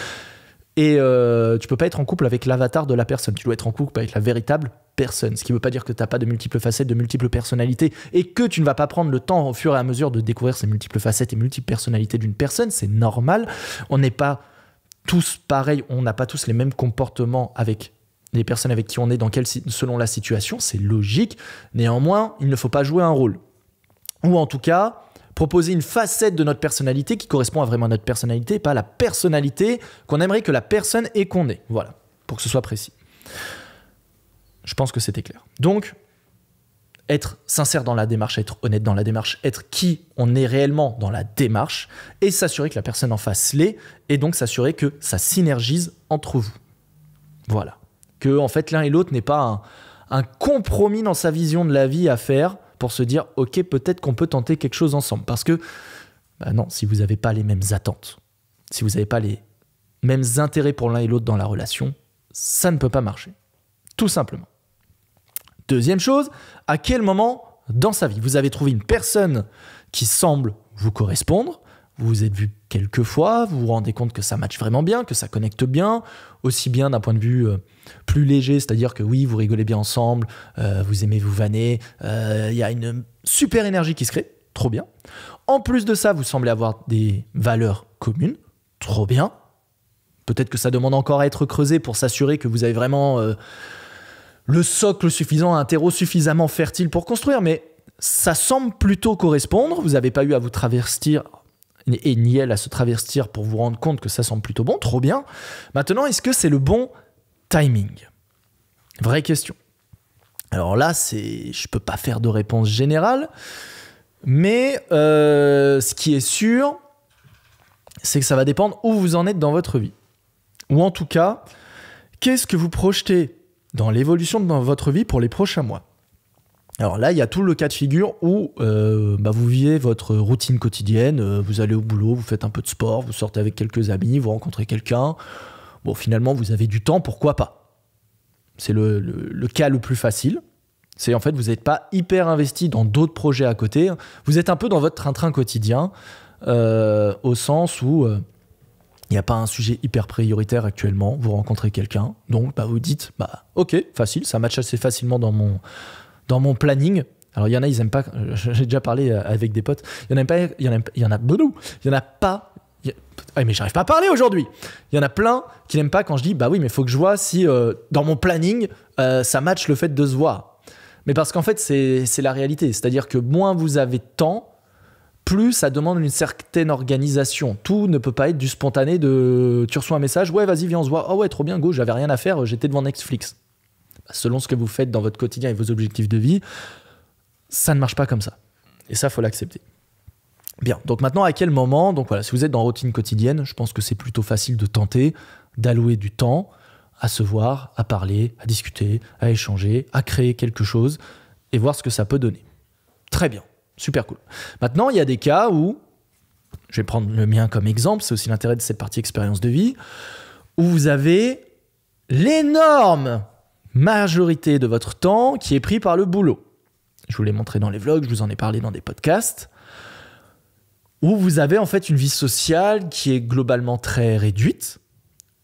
Et euh, tu peux pas être en couple avec l'avatar de la personne, tu dois être en couple avec la véritable personne. Ce qui ne veut pas dire que tu n'as pas de multiples facettes, de multiples personnalités, et que tu ne vas pas prendre le temps au fur et à mesure de découvrir ces multiples facettes et multiples personnalités d'une personne. C'est normal. On n'est pas tous pareils, on n'a pas tous les mêmes comportements avec les personnes avec qui on est, dans selon la situation, c'est logique. Néanmoins, il ne faut pas jouer un rôle. Ou en tout cas, proposer une facette de notre personnalité qui correspond à vraiment notre personnalité, pas la personnalité qu'on aimerait que la personne ait qu'on ait. Voilà, pour que ce soit précis. Je pense que c'était clair. Donc, être sincère dans la démarche, être honnête dans la démarche, être qui on est réellement dans la démarche, et s'assurer que la personne en face l'est, et donc s'assurer que ça synergise entre vous. Voilà. Que en fait l'un et l'autre n'est pas un, compromis dans sa vision de la vie à faire pour se dire ok peut-être qu'on peut tenter quelque chose ensemble. Parce que bah non, si vous n'avez pas les mêmes attentes, si vous n'avez pas les mêmes intérêts pour l'un et l'autre dans la relation, ça ne peut pas marcher. Tout simplement. Deuxième chose, à quel moment dans sa vie vous avez trouvé une personne qui semble vous correspondre vous vous êtes vu quelques fois, vous vous rendez compte que ça match vraiment bien, que ça connecte bien, aussi bien d'un point de vue euh, plus léger, c'est-à-dire que oui, vous rigolez bien ensemble, euh, vous aimez vous vanner, euh, il y a une super énergie qui se crée, trop bien. En plus de ça, vous semblez avoir des valeurs communes, trop bien. Peut-être que ça demande encore à être creusé pour s'assurer que vous avez vraiment le socle suffisant, un terreau suffisamment fertile pour construire, mais ça semble plutôt correspondre. Vous n'avez pas eu à vous travestir et Niel à se travestir pour vous rendre compte que ça semble plutôt bon, trop bien. Maintenant, est-ce que c'est le bon timing Vraie question. Alors là, c'est, je peux pas faire de réponse générale, mais euh, ce qui est sûr, c'est que ça va dépendre où vous en êtes dans votre vie. Ou en tout cas, qu'est-ce que vous projetez dans l'évolution de votre vie pour les prochains mois. Alors là, il y a tout le cas de figure où euh, bah, vous vivez votre routine quotidienne, euh, vous allez au boulot, vous faites un peu de sport, vous sortez avec quelques amis, vous rencontrez quelqu'un. Bon, finalement, vous avez du temps, pourquoi pas C'est le, cas le plus facile. C'est en fait, vous n'êtes pas hyper investi dans d'autres projets à côté. Vous êtes un peu dans votre train-train quotidien, euh, au sens où il n'y a pas un sujet hyper prioritaire actuellement, vous rencontrez quelqu'un, donc bah, vous dites, bah, ok, facile, ça match assez facilement dans mon, dans mon planning. Alors il y en a, ils n'aiment pas, euh, j'ai déjà parlé euh, avec des potes, il y en a pas, il y en a, il y en a, il y en a pas, ah, mais j'arrive pas à parler aujourd'hui. Il y en a plein qui n'aiment pas quand je dis, bah oui, mais faut que je vois si euh, dans mon planning, ça match le fait de se voir. Mais parce qu'en fait, c'est la réalité. C'est-à-dire que moins vous avez de temps, plus ça demande une certaine organisation. Tout ne peut pas être du spontané de tu reçois un message, ouais, vas-y, viens, on se voit. Oh ouais, trop bien, go, j'avais rien à faire, j'étais devant Netflix. Bah, selon ce que vous faites dans votre quotidien et vos objectifs de vie, ça ne marche pas comme ça. Et ça, faut l'accepter. Bien, donc maintenant, à quel moment Donc voilà, si vous êtes dans routine quotidienne, je pense que c'est plutôt facile de tenter d'allouer du temps à se voir, à parler, à discuter, à échanger, à créer quelque chose et voir ce que ça peut donner. Très bien. Super cool. Maintenant, il y a des cas où, je vais prendre le mien comme exemple, c'est aussi l'intérêt de cette partie expérience de vie, où vous avez l'énorme majorité de votre temps qui est pris par le boulot. Je vous l'ai montré dans les vlogs, je vous en ai parlé dans des podcasts, où vous avez en fait une vie sociale qui est globalement très réduite,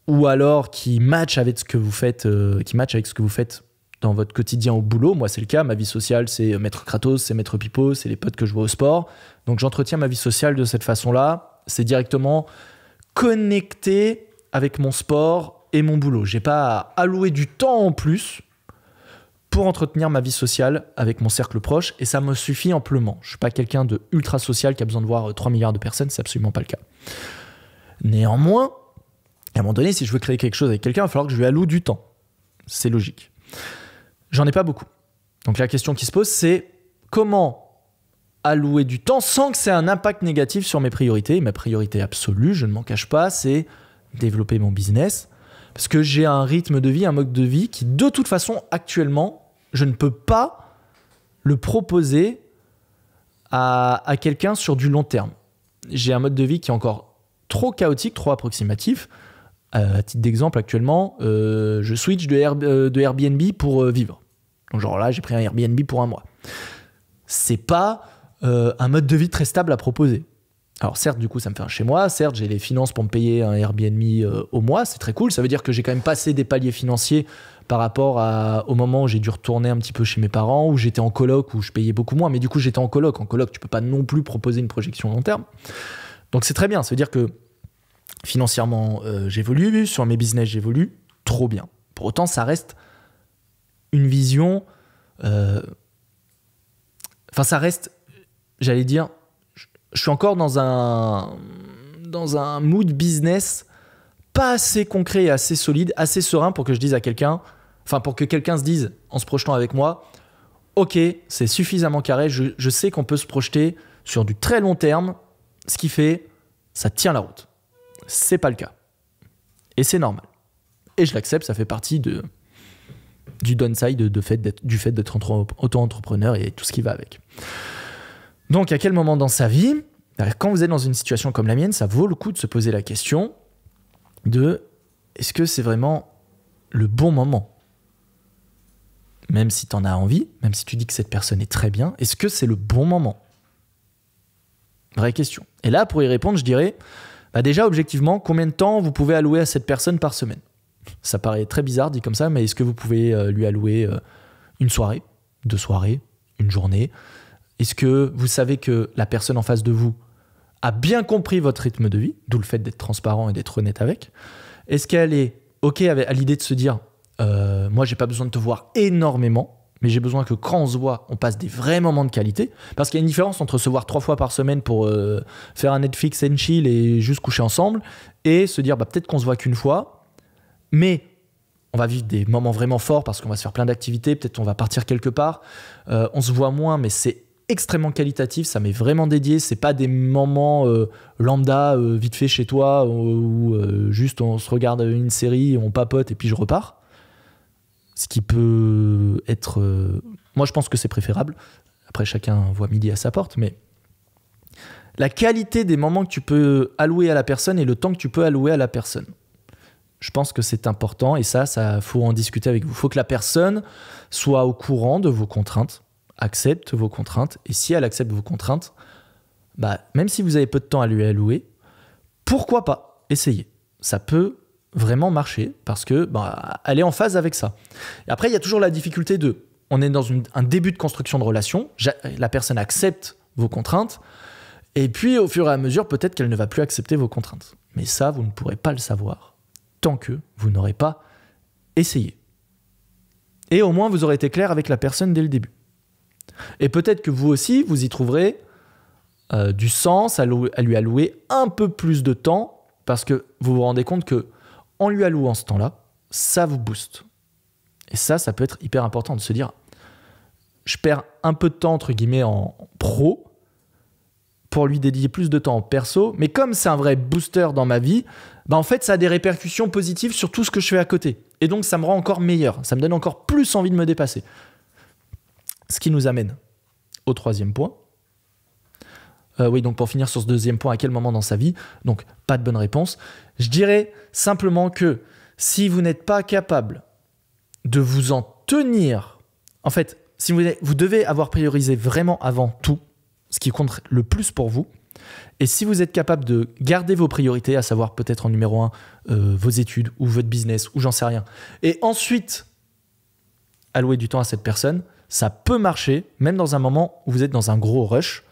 ou alors qui match avec ce que vous faites, euh, qui match avec ce que vous faites dans votre quotidien au boulot. Moi, c'est le cas. Ma vie sociale, c'est euh, Maître Kratos, c'est Maître Pipo, c'est les potes que je vois au sport. Donc, j'entretiens ma vie sociale de cette façon-là. C'est directement connecté avec mon sport et mon boulot. J'ai pas à allouer du temps en plus pour entretenir ma vie sociale avec mon cercle proche et ça me suffit amplement. Je suis pas quelqu'un de ultra social qui a besoin de voir 3 euh, milliards de personnes, c'est absolument pas le cas. Néanmoins, à un moment donné, si je veux créer quelque chose avec quelqu'un, il va falloir que je lui alloue du temps. C'est logique j'en ai pas beaucoup. Donc la question qui se pose, c'est comment allouer du temps sans que c'est un impact négatif sur mes priorités. ma priorité absolue, je ne m'en cache pas, c'est développer mon business. Parce que j'ai un rythme de vie, un mode de vie qui, de toute façon, actuellement, je ne peux pas le proposer à quelqu'un sur du long terme. J'ai un mode de vie qui est encore trop chaotique, trop approximatif à titre d'exemple, actuellement, euh, je switch de, euh, de Airbnb pour euh, vivre. Donc, genre là, j'ai pris un Airbnb pour un mois. C'est pas un mode de vie très stable à proposer. Alors, certes, du coup, ça me fait un chez moi. Certes, j'ai les finances pour me payer un Airbnb au mois. C'est très cool. Ça veut dire que j'ai quand même passé des paliers financiers par rapport à, au moment où j'ai dû retourner un petit peu chez mes parents, où j'étais en coloc, où je payais beaucoup moins. Mais du coup, j'étais en coloc. En coloc, tu peux pas non plus proposer une projection à long terme. Donc, c'est très bien. Ça veut dire que Financièrement, euh, j'évolue, sur mes business, j'évolue, trop bien. Pour autant, ça reste une vision. Euh, enfin, ça reste, j'allais dire, je suis encore dans un, dans un mood business pas assez concret assez solide, assez serein pour que je dise à quelqu'un, enfin, pour que quelqu'un se dise en se projetant avec moi, ok, c'est suffisamment carré, je, je sais qu'on peut se projeter sur du très long terme, ce qui fait, ça tient la route c'est pas le cas. Et c'est normal. Et je l'accepte, ça fait partie de, du downside de fait du fait d'être auto-entrepreneur et tout ce qui va avec. Donc à quel moment dans sa vie, quand vous êtes dans une situation comme la mienne, ça vaut le coup de se poser la question de est-ce que c'est vraiment le bon moment Même si tu en as envie, même si tu dis que cette personne est très bien, est-ce que c'est le bon moment Vraie question. Et là, pour y répondre, je dirais, bah, déjà, objectivement, combien de temps vous pouvez allouer à cette personne par semaine Ça paraît très bizarre dit comme ça, mais est-ce que vous pouvez euh, lui allouer euh, une soirée, deux soirées, une journée Est-ce que vous savez que la personne en face de vous a bien compris votre rythme de vie, d'où le fait d'être transparent et d'être honnête avec Est-ce qu'elle est OK à l'idée de se dire euh, moi, j'ai pas besoin de te voir énormément mais j'ai besoin que quand on se voit, on passe des vrais moments de qualité. Parce qu'il y a une différence entre se voir trois fois par semaine pour euh, faire un Netflix and chill et juste coucher ensemble, et se dire bah, peut-être qu'on se voit qu'une fois, mais on va vivre des moments vraiment forts parce qu'on va se faire plein d'activités, peut-être on va partir quelque part. Euh, on se voit moins, mais c'est extrêmement qualitatif, ça m'est vraiment dédié. C'est pas des moments euh, lambda, vite fait chez toi, ou où juste on se regarde une série, on papote et puis je repars ce qui peut être... Euh, moi, je pense que c'est préférable. Après, chacun voit midi à sa porte, mais la qualité des moments que tu peux allouer à la personne et le temps que tu peux allouer à la personne. Je pense que c'est important et ça, ça faut en discuter avec vous. Il faut que la personne soit au courant de vos contraintes, accepte vos contraintes et si elle accepte vos contraintes, bah, même si vous avez peu de temps à lui allouer, pourquoi pas essayer Ça peut vraiment marcher parce que bah, elle est en phase avec ça. après, il y a toujours la difficulté de, on est dans un début de construction de relation, la personne accepte vos contraintes, et puis au fur et à mesure, peut-être qu'elle ne va plus accepter vos contraintes. Mais ça, vous ne pourrez pas le savoir tant que vous n'aurez pas essayé. Et au moins, vous aurez été clair avec la personne dès le début. Et peut-être que vous aussi, vous y trouverez euh, du sens à lui allouer un peu plus de temps parce que vous vous rendez compte que en lui allouant ce temps-là, ça vous booste. Et ça, ça peut être hyper important de se dire, je perds un peu de temps, entre guillemets, en pro, pour lui dédier plus de temps en perso, mais comme c'est un vrai booster dans ma vie, bah en fait, ça a des répercussions positives sur tout ce que je fais à côté. Et donc, ça me rend encore meilleur, ça me donne encore plus envie de me dépasser. Ce qui nous amène au troisième point. Euh, oui, donc pour finir sur ce deuxième point, à quel moment dans sa vie Donc, pas de bonne réponse. Je dirais simplement que si vous n'êtes pas capable de vous en tenir, en fait, si vous, devez avoir priorisé vraiment avant tout, ce qui compte le plus pour vous, et si vous êtes capable de garder vos priorités, à savoir peut-être en numéro un euh, vos études ou votre business ou j'en sais rien, et ensuite allouer du temps à cette personne, ça peut marcher, même dans un moment où vous êtes dans un gros rush,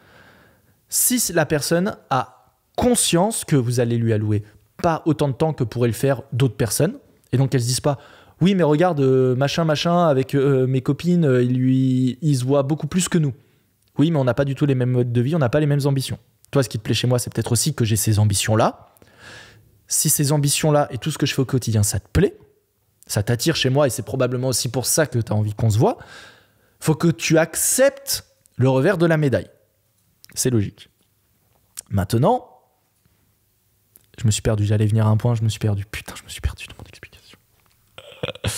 si la personne a conscience que vous allez lui allouer pas autant de temps que pourraient le faire d'autres personnes. Et donc elles se disent pas oui mais regarde euh, machin machin avec euh, euh, mes copines ils lui ils se voient beaucoup plus que nous. Oui mais on n'a pas du tout les mêmes modes de vie, on n'a pas les mêmes ambitions. Toi ce qui te plaît chez moi c'est peut-être aussi que j'ai ces ambitions là. Si ces ambitions là et tout ce que je fais au quotidien ça te plaît, ça t'attire chez moi et c'est probablement aussi pour ça que tu as envie qu'on se voit, faut que tu acceptes le revers de la médaille. C'est logique. Maintenant, je me suis perdu, j'allais venir à un point, je me suis perdu. Putain, je me suis perdu dans mon explication. Euh,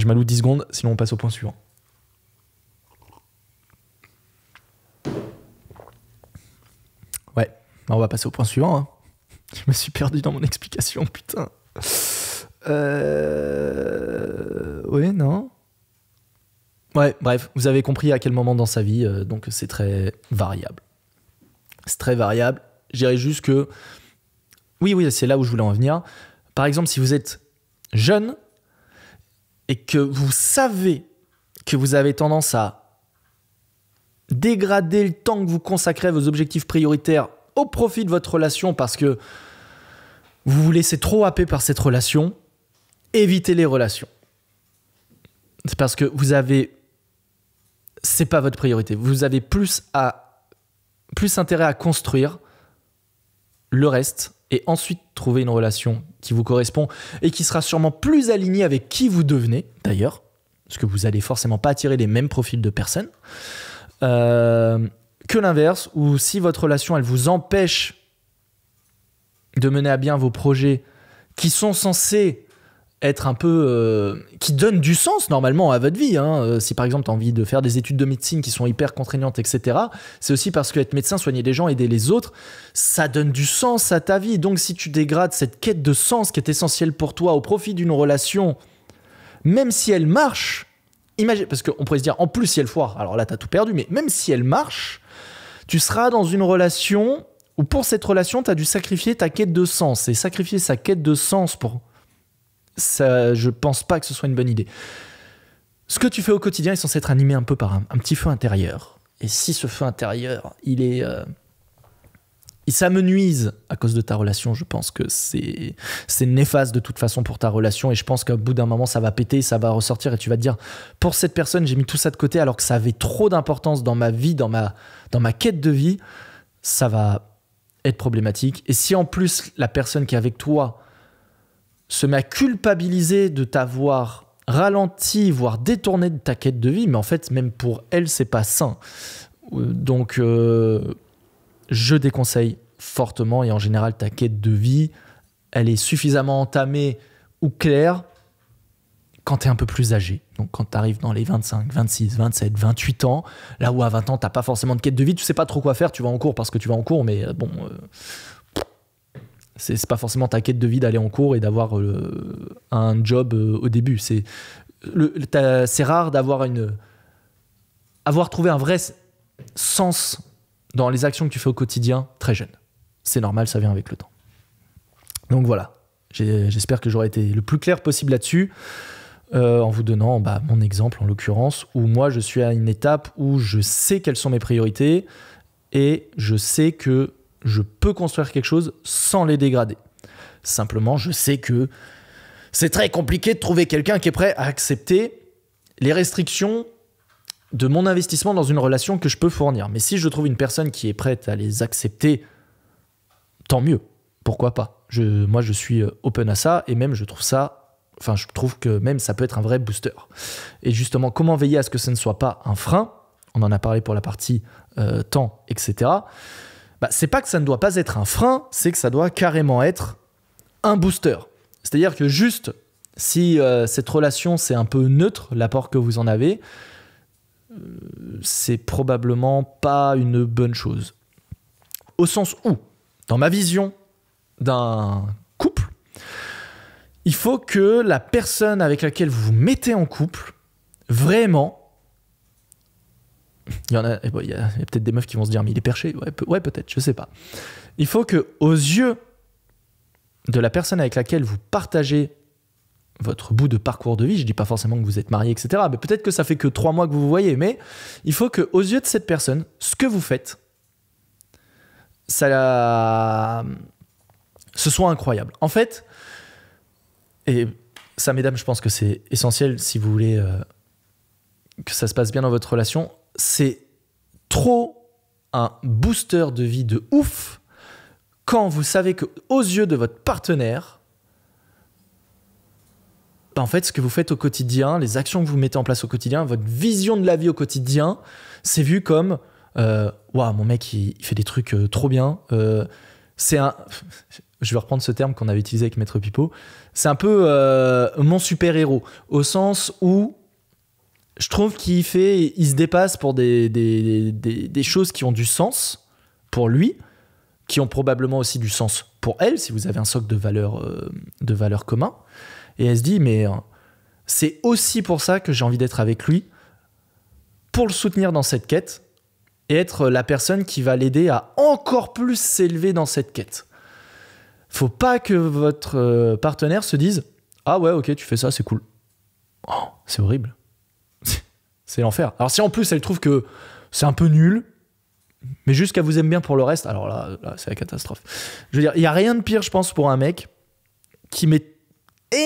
je m'alloue 10 secondes, sinon on passe au point suivant. Ouais, on va passer au point suivant. Hein. Je me suis perdu dans mon explication, putain. Euh... Oui, non Ouais, bref, vous avez compris à quel moment dans sa vie, euh, donc c'est très variable. C'est très variable. Je dirais juste que, oui, oui, c'est là où je voulais en venir. Par exemple, si vous êtes jeune et que vous savez que vous avez tendance à dégrader le temps que vous consacrez à vos objectifs prioritaires au profit de votre relation parce que vous vous laissez trop happer par cette relation, évitez les relations. C'est parce que vous avez. C'est pas votre priorité. Vous avez plus, à, plus intérêt à construire le reste et ensuite trouver une relation qui vous correspond et qui sera sûrement plus alignée avec qui vous devenez d'ailleurs, parce que vous allez forcément pas attirer les mêmes profils de personnes, euh, que l'inverse, ou si votre relation elle vous empêche de mener à bien vos projets qui sont censés être un peu euh, qui donne du sens normalement à votre vie. Hein. Euh, si par exemple tu as envie de faire des études de médecine qui sont hyper contraignantes, etc. C'est aussi parce que être médecin, soigner des gens, aider les autres, ça donne du sens à ta vie. Donc si tu dégrades cette quête de sens qui est essentielle pour toi au profit d'une relation, même si elle marche, imagine parce qu'on pourrait se dire en plus si elle foire, alors là tu as tout perdu. Mais même si elle marche, tu seras dans une relation où pour cette relation tu as dû sacrifier ta quête de sens et sacrifier sa quête de sens pour ça, je pense pas que ce soit une bonne idée. Ce que tu fais au quotidien est censé être animé un peu par un, petit feu intérieur. Et si ce feu intérieur, il est. Euh, il ça me à cause de ta relation. Je pense que c'est néfaste de toute façon pour ta relation. Et je pense qu'au bout d'un moment, ça va péter, ça va ressortir. Et tu vas te dire, pour cette personne, j'ai mis tout ça de côté alors que ça avait trop d'importance dans ma vie, dans ma, dans ma quête de vie. Ça va être problématique. Et si en plus, la personne qui est avec toi se m'a culpabilisé culpabiliser de t'avoir ralenti, voire détourné de ta quête de vie, mais en fait, même pour elle, c'est pas sain. Euh, donc, euh, je déconseille fortement, et en général, ta quête de vie, elle est suffisamment entamée ou claire quand tu es un peu plus âgé. Donc, quand tu arrives dans les 25, 26, 27, 28 ans, là où à 20 ans, t'as pas forcément de quête de vie, tu sais pas trop quoi faire, tu vas en cours parce que tu vas en cours, mais euh, bon c'est pas forcément ta quête de vie d'aller en cours et d'avoir euh, un job euh, au début. C'est c'est rare d'avoir une avoir trouvé un vrai sens dans les actions que tu fais au quotidien très jeune. C'est normal, ça vient avec le temps. Donc voilà, j'espère que j'aurai été le plus clair possible là-dessus. Euh, en vous donnant bah, mon exemple en l'occurrence, où moi je suis à une étape où je sais quelles sont mes priorités et je sais que je peux construire quelque chose sans les dégrader. Simplement, je sais que c'est très compliqué de trouver quelqu'un qui est prêt à accepter les restrictions de mon investissement dans une relation que je peux fournir. Mais si je trouve une personne qui est prête à les accepter, tant mieux. Pourquoi pas Moi, je suis euh, open à ça et même je trouve ça. Enfin, je trouve que même ça peut être un vrai booster. Et justement, comment veiller à ce que ce ne soit pas un frein On en a parlé pour la partie euh, temps, etc. Bah, c'est pas que ça ne doit pas être un frein, c'est que ça doit carrément être un booster. C'est-à-dire que juste si euh, cette relation c'est un peu neutre, l'apport que vous en avez, euh, c'est probablement pas une bonne chose. Au sens où, dans ma vision d'un couple, il faut que la personne avec laquelle vous vous mettez en couple, vraiment, il y en a, eh ben, a, peut-être des meufs qui vont se dire, mais il est perché. Ouais, peut, être je sais pas. Il faut que, aux yeux de la personne avec laquelle vous partagez votre bout de parcours de vie, je dis pas forcément que vous êtes marié, etc. Mais peut-être que ça fait que trois mois que vous vous voyez, mais il faut que, aux yeux de cette personne, ce que vous faites, ça, ce soit incroyable. En fait, et ça, mesdames, je pense que c'est essentiel si vous voulez euh, que ça se passe bien dans votre relation c'est trop un booster de vie de ouf quand vous savez que aux yeux de votre partenaire, ben, en fait, ce que vous faites au quotidien, les actions que vous mettez en place au quotidien, votre vision de la vie au quotidien, c'est vu comme euh, waouh, mon mec, il, fait des trucs euh, trop bien. Euh, c'est un. Je vais reprendre ce terme qu'on avait utilisé avec Maître Pipo. C'est un peu mon super-héros, au sens où je trouve qu'il fait, il se dépasse pour des, choses qui ont du sens pour lui, qui ont probablement aussi du sens pour elle, si vous avez un socle de valeurs euh, de valeur commun. Et elle se dit, mais hein, c'est aussi pour ça que j'ai envie d'être avec lui, pour le soutenir dans cette quête, et être la personne qui va l'aider à encore plus s'élever dans cette quête. Faut pas que votre euh, partenaire se dise, ah ouais, ok, tu fais ça, c'est cool. Oh, c'est horrible. C'est l'enfer. Alors si en plus elle trouve que c'est un peu nul, mais juste qu'elle vous aime bien pour le reste, alors là, c'est la catastrophe. Je veux dire, il n'y a rien de pire, je pense, pour un mec qui met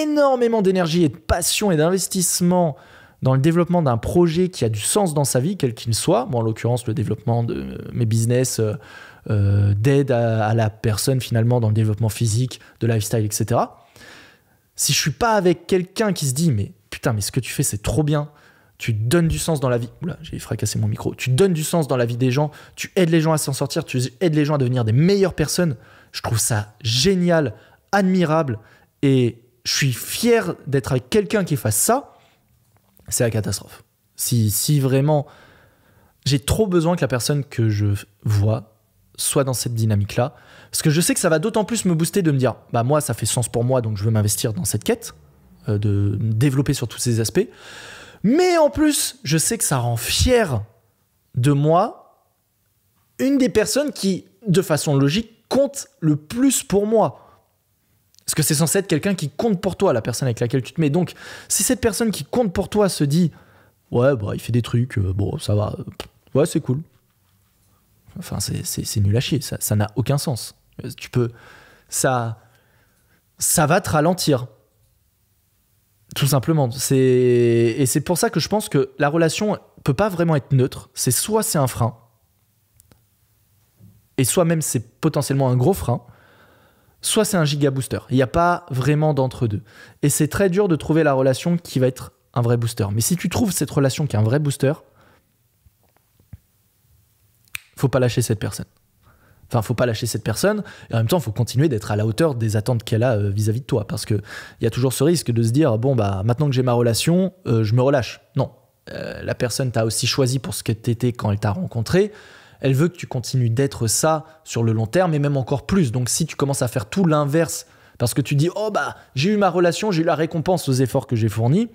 énormément d'énergie et de passion et d'investissement dans le développement d'un projet qui a du sens dans sa vie, quel qu'il soit, Moi, en l'occurrence le développement de mes business, euh, euh, d'aide à, la personne finalement dans le développement physique, de lifestyle, etc. Si je suis pas avec quelqu'un qui se dit mais putain mais ce que tu fais c'est trop bien, tu donnes du sens dans la vie. Là, j'ai fracassé mon micro. Tu donnes du sens dans la vie des gens, tu aides les gens à s'en sortir, tu aides les gens à devenir des meilleures personnes. Je trouve ça génial, admirable et je suis fier d'être avec quelqu'un qui fasse ça. C'est la catastrophe. Si, si vraiment j'ai trop besoin que la personne que je vois soit dans cette dynamique-là. Parce que je sais que ça va d'autant plus me booster de me dire, bah moi, ça fait sens pour moi, donc je veux m'investir dans cette quête, euh, de me développer sur tous ces aspects. Mais en plus, je sais que ça rend fier de moi une des personnes qui, de façon logique, compte le plus pour moi. Parce que c'est censé être quelqu'un qui compte pour toi, la personne avec laquelle tu te mets. Donc, si cette personne qui compte pour toi se dit Ouais, bah, il fait des trucs, euh, bon, ça va, ouais, c'est cool. Enfin, c'est nul à chier, ça n'a aucun sens. Euh, tu peux. Ça. Ça va te ralentir. Tout simplement. et c'est pour ça que je pense que la relation peut pas vraiment être neutre. C'est soit c'est un frein, et soit même c'est potentiellement un gros frein, soit c'est un giga booster. Il n'y a pas vraiment d'entre deux. Et c'est très dur de trouver la relation qui va être un vrai booster. Mais si tu trouves cette relation qui est un vrai booster, faut pas lâcher cette personne. Enfin, faut pas lâcher cette personne. Et en même temps, il faut continuer d'être à la hauteur des attentes qu'elle a euh, vis-à-vis de toi. Parce que il y a toujours ce risque de se dire bon, bah, maintenant que j'ai ma relation, euh, je me relâche. Non. Euh, la personne t'a aussi choisi pour ce que t'étais quand elle t'a rencontré. Elle veut que tu continues d'être ça sur le long terme et même encore plus. Donc, si tu commences à faire tout l'inverse parce que tu dis oh, bah, j'ai eu ma relation, j'ai eu la récompense aux efforts que j'ai fournis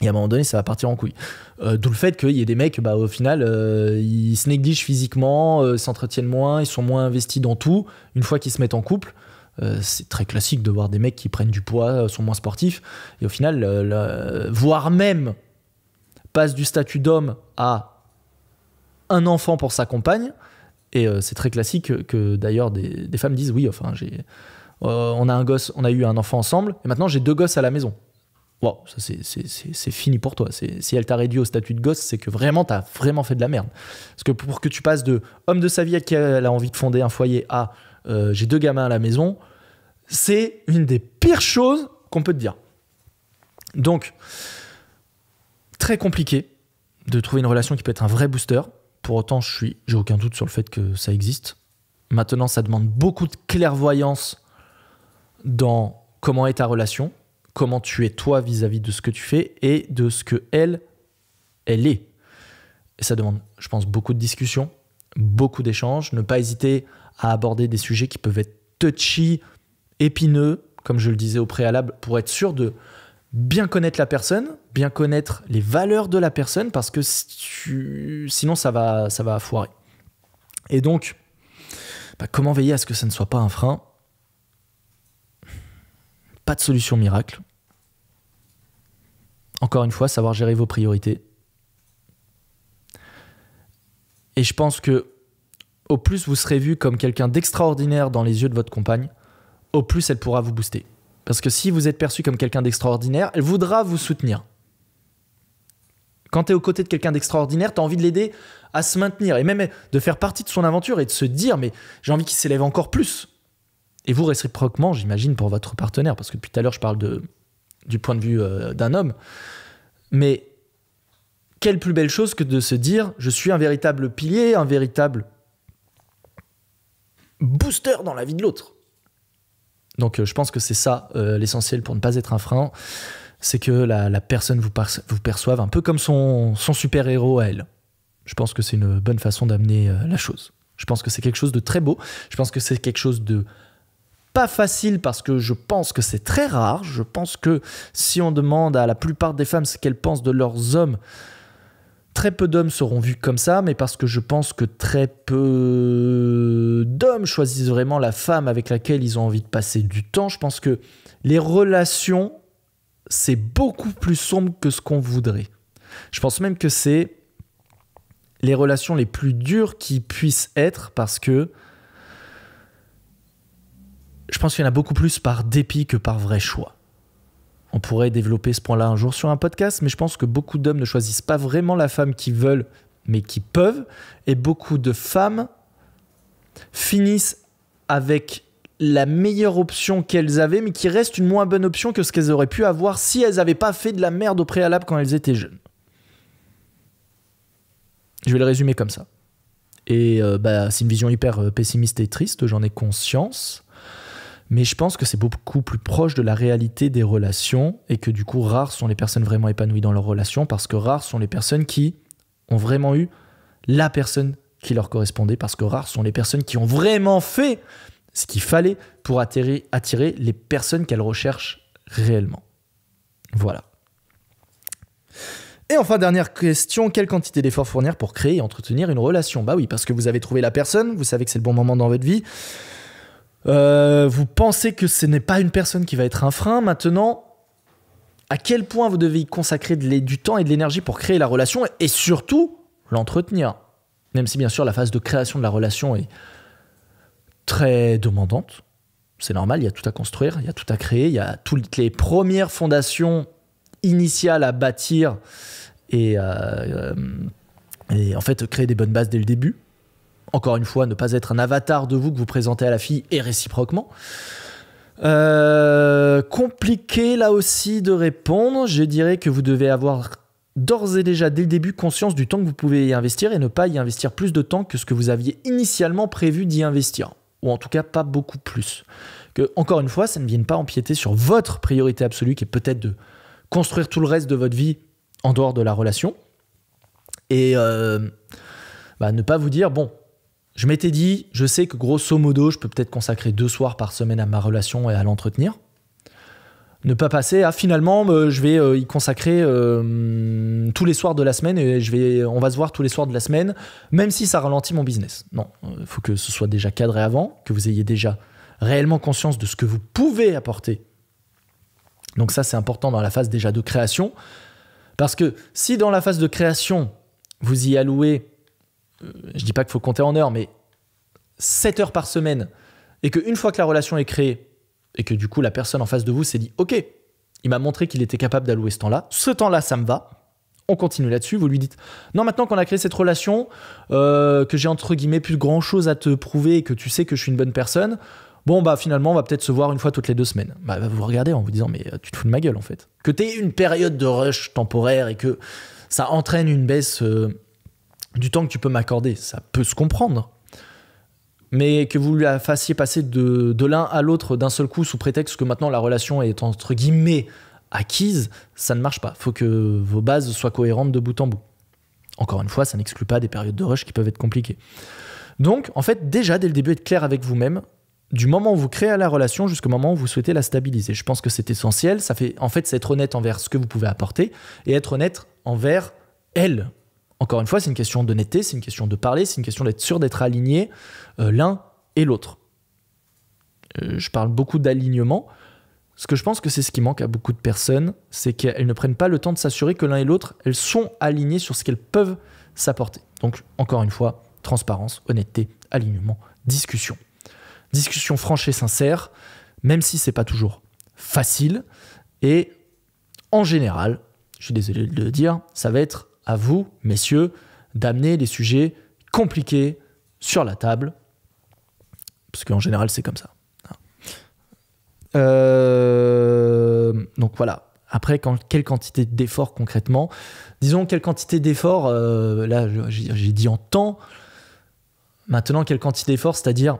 et à un moment donné, ça va partir en couille. Euh, d'où le fait qu'il y ait des mecs, bah, au final, euh, ils se négligent physiquement, euh, s'entretiennent moins, ils sont moins investis dans tout. Une fois qu'ils se mettent en couple, c'est très classique de voir des mecs qui prennent du poids, sont moins sportifs. Et au final, voire même passe du statut d'homme à un enfant pour sa compagne. Et c'est très classique que, d'ailleurs des, des, femmes disent oui, enfin, j'ai, on a un gosse, on a eu un enfant ensemble, et maintenant j'ai deux gosses à la maison ça c'est fini pour toi. Si elle t'a réduit au statut de gosse, c'est que vraiment, t'as vraiment fait de la merde. Parce que pour que tu passes de homme de sa vie à qui elle a envie de fonder un foyer à euh, j'ai deux gamins à la maison, c'est une des pires choses qu'on peut te dire. Donc, très compliqué de trouver une relation qui peut être un vrai booster. Pour autant, je suis, j'ai aucun doute sur le fait que ça existe. Maintenant, ça demande beaucoup de clairvoyance dans comment est ta relation, comment tu es toi vis-à-vis de ce que tu fais et de ce que elle, elle est. Et ça demande, je pense, beaucoup de discussions, beaucoup d'échanges, ne pas hésiter à aborder des sujets qui peuvent être touchy, épineux, comme je le disais au préalable, pour être sûr de bien connaître la personne, bien connaître les valeurs de la personne, parce que sinon ça va, ça va foirer. Et donc, bah, comment veiller à ce que ça ne soit pas un frein pas de solution miracle. Encore une fois, savoir gérer vos priorités. Et je pense que au plus vous serez vu comme quelqu'un d'extraordinaire dans les yeux de votre compagne, au plus elle pourra vous booster. Parce que si vous êtes perçu comme quelqu'un d'extraordinaire, elle voudra vous soutenir. Quand tu es aux côtés de quelqu'un d'extraordinaire, tu as envie de l'aider à se maintenir et même de faire partie de son aventure et de se dire mais j'ai envie qu'il s'élève encore plus. Et vous, réciproquement, j'imagine, pour votre partenaire, parce que depuis tout à l'heure, je parle de, du point de vue euh, d'un homme, mais quelle plus belle chose que de se dire je suis un véritable pilier, un véritable booster dans la vie de l'autre. Donc euh, je pense que c'est ça euh, l'essentiel pour ne pas être un frein, c'est que la, personne vous, perçoive un peu comme son, super-héros à elle. Je pense que c'est une bonne façon d'amener la chose. Je pense que c'est quelque chose de très beau, je pense que c'est quelque chose de pas facile parce que je pense que c'est très rare. Je pense que si on demande à la plupart des femmes ce qu'elles pensent de leurs hommes, très peu d'hommes seront vus comme ça, mais parce que je pense que très peu d'hommes choisissent vraiment la femme avec laquelle ils ont envie de passer du temps. Je pense que les relations, c'est beaucoup plus sombre que ce qu'on voudrait. Je pense même que c'est les relations les plus dures qui puissent être parce que je pense qu'il y en a beaucoup plus par dépit que par vrai choix. On pourrait développer ce point-là un jour sur un podcast, mais je pense que beaucoup d'hommes ne choisissent pas vraiment la femme qu'ils veulent, mais qu'ils peuvent, et beaucoup de femmes finissent avec la meilleure option qu'elles avaient, mais qui reste une moins bonne option que ce qu'elles auraient pu avoir si elles n'avaient pas fait de la merde au préalable quand elles étaient jeunes. Je vais le résumer comme ça. Et euh, bah, c'est une vision hyper euh, pessimiste et triste, j'en ai conscience. Mais je pense que c'est beaucoup plus proche de la réalité des relations et que du coup, rares sont les personnes vraiment épanouies dans leurs relations parce que rares sont les personnes qui ont vraiment eu la personne qui leur correspondait parce que rares sont les personnes qui ont vraiment fait ce qu'il fallait pour attirer, attirer les personnes qu'elles recherchent réellement. Voilà. Et enfin, dernière question, quelle quantité d'efforts fournir pour créer et entretenir une relation Bah oui, parce que vous avez trouvé la personne, vous savez que c'est le bon moment dans votre vie, euh, vous pensez que ce n'est pas une personne qui va être un frein. Maintenant, à quel point vous devez y consacrer du temps et de l'énergie pour créer la relation et surtout l'entretenir. Même si bien sûr la phase de création de la relation est très demandante. C'est normal, il y a tout à construire, il y a tout à créer, il y a toutes les premières fondations initiales à bâtir et euh, euh, en fait créer des bonnes bases dès le début encore une fois, ne pas être un avatar de vous que vous présentez à la fille et réciproquement. Euh, compliqué là aussi de répondre. Je dirais que vous devez avoir d'ores et déjà dès le début conscience du temps que vous pouvez y investir et ne pas y investir plus de temps que ce que vous aviez initialement prévu d'y investir. Ou en tout cas pas beaucoup plus. Que, encore une fois, ça ne vienne pas empiéter sur votre priorité absolue qui est peut-être de construire tout le reste de votre vie en dehors de la relation. Et euh, bah, ne pas vous dire, bon, je m'étais dit, je sais que grosso modo, je peux peut-être consacrer deux soirs par semaine à ma relation et à l'entretenir. Ne pas passer à finalement, euh, je vais euh, y consacrer euh, mm, tous les soirs de la semaine et je vais, on va se voir tous les soirs de la semaine, même si ça ralentit mon business. Non, il faut que ce soit déjà cadré avant, que vous ayez déjà réellement conscience de ce que vous pouvez apporter. Donc ça, c'est important dans la phase déjà de création. Parce que si dans la phase de création, vous y allouez je dis pas qu'il faut compter en heures, mais 7 heures par semaine, et qu'une fois que la relation est créée, et que du coup la personne en face de vous s'est dit, ok, il m'a montré qu'il était capable d'allouer ce temps-là, ce temps-là ça me va, on continue là-dessus, vous lui dites, non maintenant qu'on a créé cette relation, euh, que j'ai entre guillemets plus grand-chose à te prouver, et que tu sais que je suis une bonne personne, bon bah finalement on va peut-être se voir une fois toutes les deux semaines. Bah, bah vous regardez en vous disant, mais euh, tu te fous de ma gueule en fait. Que tu une période de rush temporaire et que ça entraîne une baisse... Euh, du temps que tu peux m'accorder, ça peut se comprendre. Mais que vous lui fassiez passer de, l'un à l'autre d'un seul coup sous prétexte que maintenant la relation est entre guillemets acquise, ça ne marche pas. Il Faut que vos bases soient cohérentes de bout en bout. Encore une fois, ça n'exclut pas des périodes de rush qui peuvent être compliquées. Donc, en fait, déjà dès le début, être clair avec vous-même, du moment où vous créez la relation jusqu'au moment où vous souhaitez la stabiliser. Je pense que c'est essentiel. Ça fait, en fait, c'est être honnête envers ce que vous pouvez apporter et être honnête envers elle, encore une fois, c'est une question d'honnêteté, c'est une question de parler, c'est une question d'être sûr d'être aligné euh, l'un et l'autre. Euh, je parle beaucoup d'alignement. Ce que je pense que c'est ce qui manque à beaucoup de personnes, c'est qu'elles ne prennent pas le temps de s'assurer que l'un et l'autre, elles sont alignées sur ce qu'elles peuvent s'apporter. Donc, encore une fois, transparence, honnêteté, alignement, discussion. Discussion franche et sincère, même si c'est pas toujours facile. Et en général, je suis désolé de le dire, ça va être à vous, messieurs, d'amener les sujets compliqués sur la table, parce qu'en général, c'est comme ça. Euh, donc voilà. Après, quelle quantité d'efforts concrètement Disons, quelle quantité d'efforts euh, Là, j'ai dit en temps. Maintenant, quelle quantité d'efforts C'est-à-dire,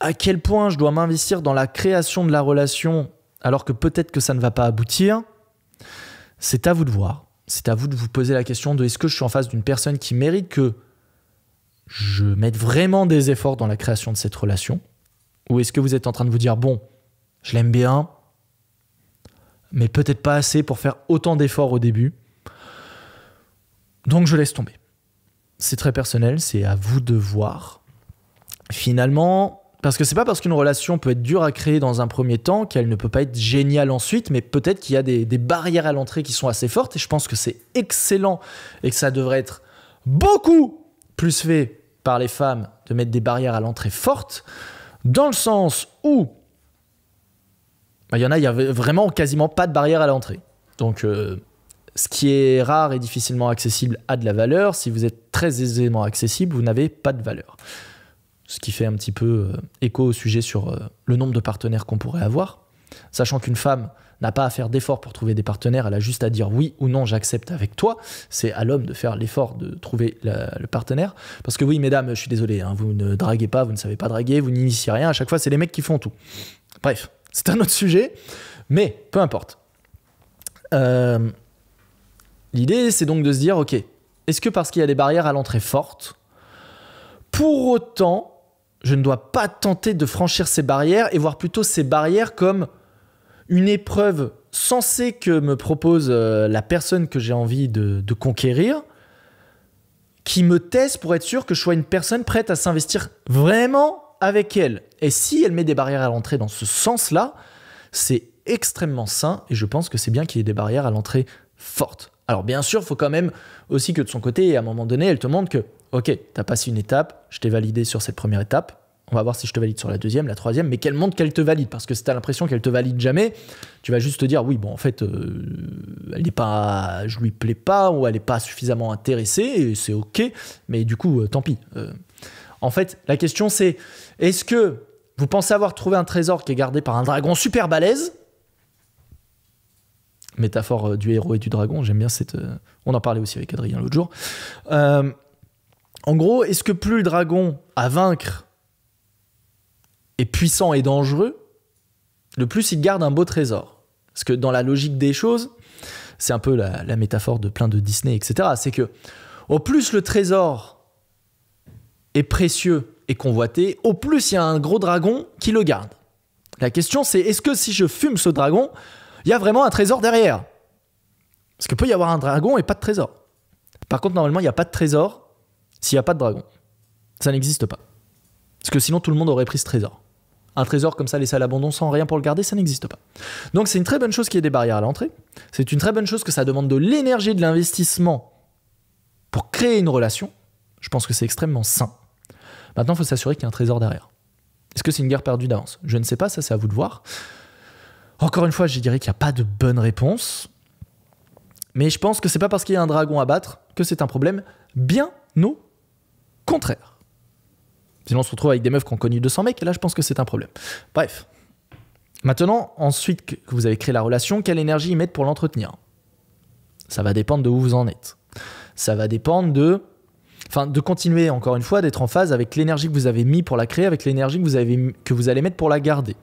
à quel point je dois m'investir dans la création de la relation alors que peut-être que ça ne va pas aboutir C'est à vous de voir c'est à vous de vous poser la question de est-ce que je suis en face d'une personne qui mérite que je mette vraiment des efforts dans la création de cette relation Ou est-ce que vous êtes en train de vous dire bon, je l'aime bien, mais peut-être pas assez pour faire autant d'efforts au début Donc je laisse tomber. C'est très personnel, c'est à vous de voir. Finalement, parce que c'est pas parce qu'une relation peut être dure à créer dans un premier temps qu'elle ne peut pas être géniale ensuite, mais peut-être qu'il y a des, barrières à l'entrée qui sont assez fortes, et je pense que c'est excellent et que ça devrait être beaucoup plus fait par les femmes de mettre des barrières à l'entrée fortes, dans le sens où bah, il y en a, il y avait vraiment quasiment pas de barrières à l'entrée. Donc, euh, ce qui est rare et difficilement accessible a de la valeur. Si vous êtes très aisément accessible, vous n'avez pas de valeur ce qui fait un petit peu euh, écho au sujet sur euh, le nombre de partenaires qu'on pourrait avoir, sachant qu'une femme n'a pas à faire d'efforts pour trouver des partenaires, elle a juste à dire oui ou non, j'accepte avec toi. C'est à l'homme de faire l'effort de trouver le partenaire. Parce que oui, mesdames, je suis désolé, hein, vous ne draguez pas, vous ne savez pas draguer, vous n'initiez rien, à chaque fois, c'est les mecs qui font tout. Bref, c'est un autre sujet, mais peu importe. Euh, l'idée, c'est donc de se dire, ok, est-ce que parce qu'il y a des barrières à l'entrée fortes, pour autant, je ne dois pas tenter de franchir ces barrières et voir plutôt ces barrières comme une épreuve censée que me propose euh, la personne que j'ai envie de, conquérir, qui me teste pour être sûr que je sois une personne prête à s'investir vraiment avec elle. Et si elle met des barrières à l'entrée dans ce sens-là, c'est extrêmement sain et je pense que c'est bien qu'il y ait des barrières à l'entrée fortes. Alors bien sûr, il faut quand même aussi que de son côté, à un moment donné, elle te montre que OK, tu as passé une étape, je t'ai validé sur cette première étape. On va voir si je te valide sur la deuxième, la troisième, mais qu'elle montre qu'elle te valide. Parce que si tu as l'impression qu'elle te valide jamais, tu vas juste te dire oui, bon, en fait, euh, elle pas, je lui plais pas ou elle n'est pas suffisamment intéressée, et c'est OK, mais du coup, euh, tant pis. Euh, en fait, la question c'est est-ce que vous pensez avoir trouvé un trésor qui est gardé par un dragon super balèze Métaphore du héros et du dragon, j'aime bien cette. On en parlait aussi avec Adrien l'autre jour. Euh, en gros, est-ce que plus le dragon à vaincre est puissant et dangereux, le plus il garde un beau trésor Parce que dans la logique des choses, c'est un peu la, métaphore de plein de Disney, etc. C'est que au plus le trésor est précieux et convoité, au plus il y a un gros dragon qui le garde. La question c'est est-ce que si je fume ce dragon, il y a vraiment un trésor derrière Parce que peut y avoir un dragon et pas de trésor. Par contre, normalement, il n'y a pas de trésor s'il n'y a pas de dragon. Ça n'existe pas. Parce que sinon, tout le monde aurait pris ce trésor. Un trésor comme ça laissé à l'abandon sans rien pour le garder, ça n'existe pas. Donc c'est une très bonne chose qu'il y ait des barrières à l'entrée. C'est une très bonne chose que ça demande de l'énergie, de l'investissement pour créer une relation. Je pense que c'est extrêmement sain. Maintenant, il faut s'assurer qu'il y a un trésor derrière. Est-ce que c'est une guerre perdue d'avance Je ne sais pas, ça c'est à vous de voir. Encore une fois, je dirais qu'il n'y a pas de bonne réponse. Mais je pense que c'est pas parce qu'il y a un dragon à battre que c'est un problème. Bien non contraire. Sinon, on se retrouve avec des meufs qui ont connu 200 mecs, et là, je pense que c'est un problème. Bref. Maintenant, ensuite que vous avez créé la relation, quelle énergie ils mettre pour l'entretenir Ça va dépendre de où vous en êtes. Ça va dépendre de. Enfin, de continuer, encore une fois, d'être en phase avec l'énergie que vous avez mis pour la créer, avec l'énergie que, vous avez... que vous allez mettre pour la garder.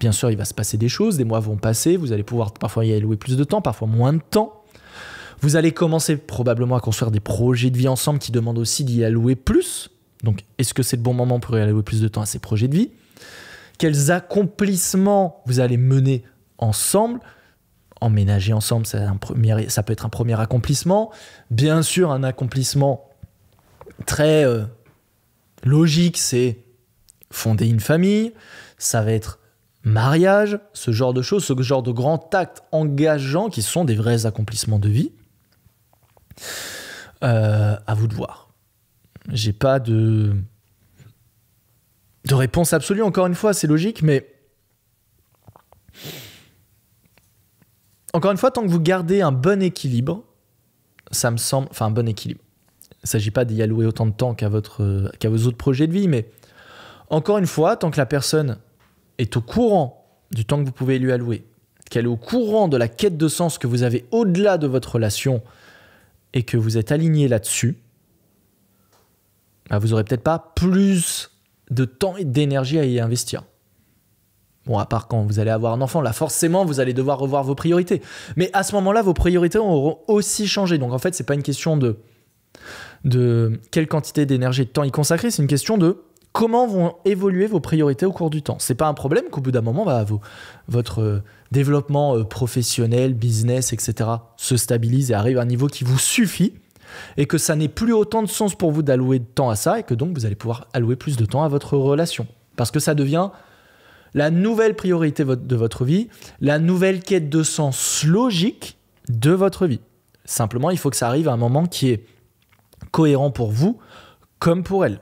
Bien sûr, il va se passer des choses, des mois vont passer, vous allez pouvoir parfois y allouer plus de temps, parfois moins de temps. Vous allez commencer probablement à construire des projets de vie ensemble qui demandent aussi d'y allouer plus. Donc, est-ce que c'est le bon moment pour y allouer plus de temps à ces projets de vie Quels accomplissements vous allez mener ensemble Emménager ensemble, ça peut être un premier accomplissement. Bien sûr, un accomplissement très euh, logique, c'est fonder une famille, ça va être mariage, ce genre de choses, ce genre de grands actes engageants qui sont des vrais accomplissements de vie. Euh, à vous de voir. J'ai pas de de réponse absolue. Encore une fois, c'est logique, mais encore une fois, tant que vous gardez un bon équilibre, ça me semble, enfin un bon équilibre. Il ne s'agit pas d'y allouer autant de temps qu'à qu'à vos autres projets de vie, mais encore une fois, tant que la personne est au courant du temps que vous pouvez lui allouer, qu'elle est au courant de la quête de sens que vous avez au-delà de votre relation et que vous êtes aligné là-dessus, bah, vous n'aurez peut-être pas plus de temps et d'énergie à y investir. Bon, à part quand vous allez avoir un enfant, là forcément vous allez devoir revoir vos priorités. Mais à ce moment-là, vos priorités auront aussi changé. Donc en fait, ce n'est pas une question de, de quelle quantité d'énergie et de temps y consacrer, c'est une question de comment vont évoluer vos priorités au cours du temps. Ce n'est pas un problème qu'au bout d'un moment, bah, votre développement euh, professionnel, business, etc., se stabilise et arrive à un niveau qui vous suffit et que ça n'ait plus autant de sens pour vous d'allouer de temps à ça et que donc vous allez pouvoir allouer plus de temps à votre relation. Parce que ça devient la nouvelle priorité de votre vie, la nouvelle quête de sens logique de votre vie. Simplement, il faut que ça arrive à un moment qui est cohérent pour vous comme pour elle.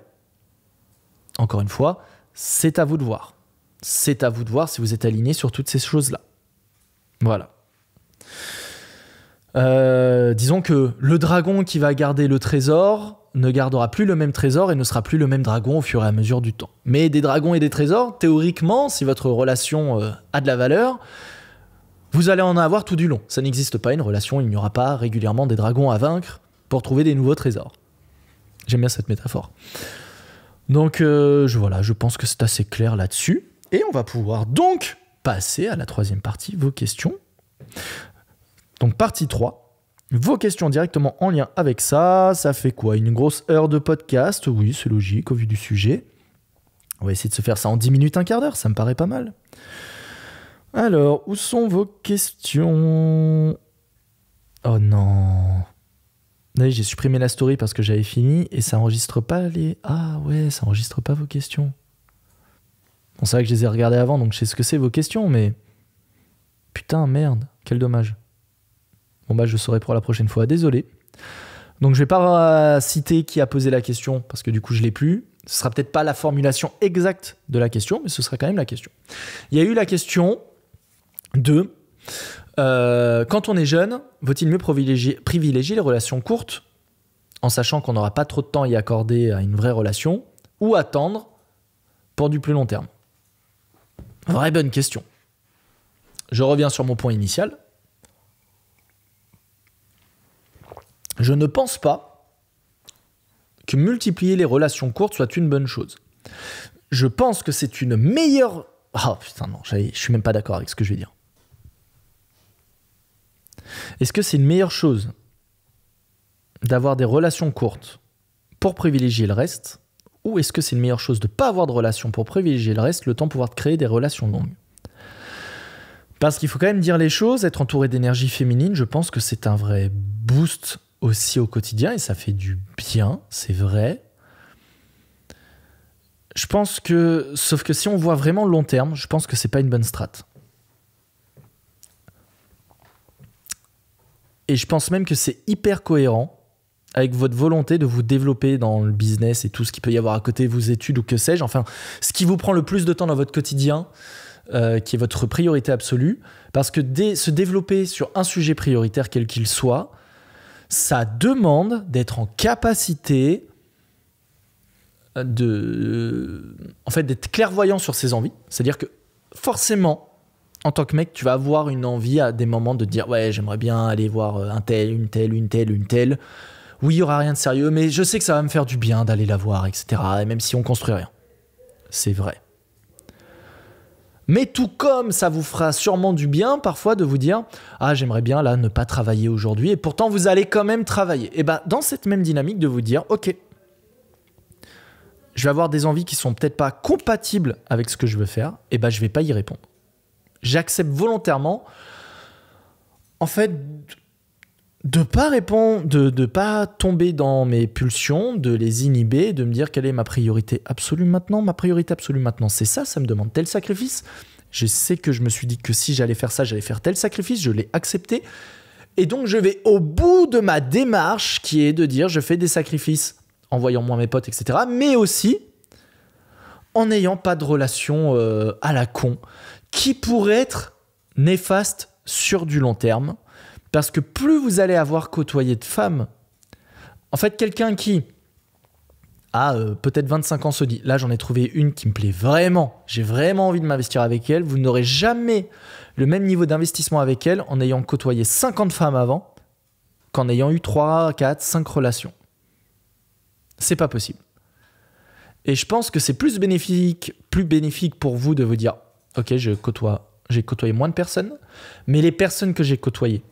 Encore une fois, c'est à vous de voir. C'est à vous de voir si vous êtes aligné sur toutes ces choses-là. Voilà. Euh, disons que le dragon qui va garder le trésor ne gardera plus le même trésor et ne sera plus le même dragon au fur et à mesure du temps. Mais des dragons et des trésors, théoriquement, si votre relation euh, a de la valeur, vous allez en avoir tout du long. Ça n'existe pas une relation, il n'y aura pas régulièrement des dragons à vaincre pour trouver des nouveaux trésors. J'aime bien cette métaphore. Donc euh, voilà, je pense que c'est assez clair là-dessus. Et on va pouvoir donc passer à la troisième partie, vos questions. Donc partie 3, vos questions directement en lien avec ça. Ça fait quoi Une grosse heure de podcast Oui, c'est logique au vu du sujet. On va essayer de se faire ça en 10 minutes, un quart d'heure, ça me paraît pas mal. Alors, où sont vos questions Oh non J'ai supprimé la story parce que j'avais fini et ça enregistre pas les... Ah ouais, ça enregistre pas vos questions. On c'est vrai que je les ai regardés avant, donc je sais ce que c'est vos questions, mais. Putain, merde, quel dommage. Bon, bah, je saurai pour la prochaine fois, désolé. Donc, je vais pas citer qui a posé la question, parce que du coup, je l'ai plus. Ce sera peut-être pas la formulation exacte de la question, mais ce sera quand même la question. Il y a eu la question de. Euh, quand on est jeune, vaut-il mieux privilégier, privilégier les relations courtes, en sachant qu'on n'aura pas trop de temps à y accorder à une vraie relation, ou attendre pour du plus long terme Vraie bonne question. Je reviens sur mon point initial. Je ne pense pas que multiplier les relations courtes soit une bonne chose. Je pense que c'est une meilleure... Oh putain non, je suis même pas d'accord avec ce que je vais dire. Est-ce que c'est une meilleure chose d'avoir des relations courtes pour privilégier le reste ou est-ce que c'est une meilleure chose de ne pas avoir de relation pour privilégier le reste, le temps de pouvoir créer des relations longues Parce qu'il faut quand même dire les choses, être entouré d'énergie féminine, je pense que c'est un vrai boost aussi au quotidien et ça fait du bien, c'est vrai. Je pense que, sauf que si on voit vraiment long terme, je pense que c'est pas une bonne strate. Et je pense même que c'est hyper cohérent avec votre volonté de vous développer dans le business et tout ce qui peut y avoir à côté, vos études ou que sais-je, enfin, ce qui vous prend le plus de temps dans votre quotidien, euh, qui est votre priorité absolue, parce que se développer sur un sujet prioritaire, quel qu'il soit, ça demande d'être en capacité euh, de, en fait, d'être clairvoyant sur ses envies. C'est-à-dire que forcément, en tant que mec, tu vas avoir une envie à des moments de dire ouais, j'aimerais bien aller voir euh, un tel, une telle, une telle, une telle oui, il y aura rien de sérieux, mais je sais que ça va me faire du bien d'aller la voir, etc. Et même si on construit rien. C'est vrai. Mais tout comme ça vous fera sûrement du bien parfois de vous dire ah j'aimerais bien là ne pas travailler aujourd'hui et pourtant vous allez quand même travailler. Et eh ben dans cette même dynamique de vous dire ok je vais avoir des envies qui sont peut-être pas compatibles avec ce que je veux faire et ben je vais pas y répondre. J'accepte volontairement en fait de pas répondre, de, pas tomber dans mes pulsions, de les inhiber, de me dire quelle est ma priorité absolue maintenant. Ma priorité absolue maintenant, c'est ça, ça me demande tel sacrifice. Je sais que je me suis dit que si j'allais faire ça, j'allais faire tel sacrifice, je l'ai accepté. Et donc je vais au bout de ma démarche qui est de dire je fais des sacrifices en voyant moins mes potes, etc. Mais aussi en n'ayant pas de relation euh, à la con qui pourrait être néfaste sur du long terme parce que plus vous allez avoir côtoyé de femmes, en fait, quelqu'un qui a euh, peut-être 25 ans se dit, là j'en ai trouvé une qui me plaît vraiment, j'ai vraiment envie de m'investir avec elle, vous n'aurez jamais le même niveau d'investissement avec elle en ayant côtoyé 50 femmes avant qu'en ayant eu 3, 4, 5 relations. C'est pas possible. Et je pense que c'est plus bénéfique, plus bénéfique pour vous de vous dire, ok, je côtoie, j'ai côtoyé moins de personnes, mais les personnes que j'ai côtoyées,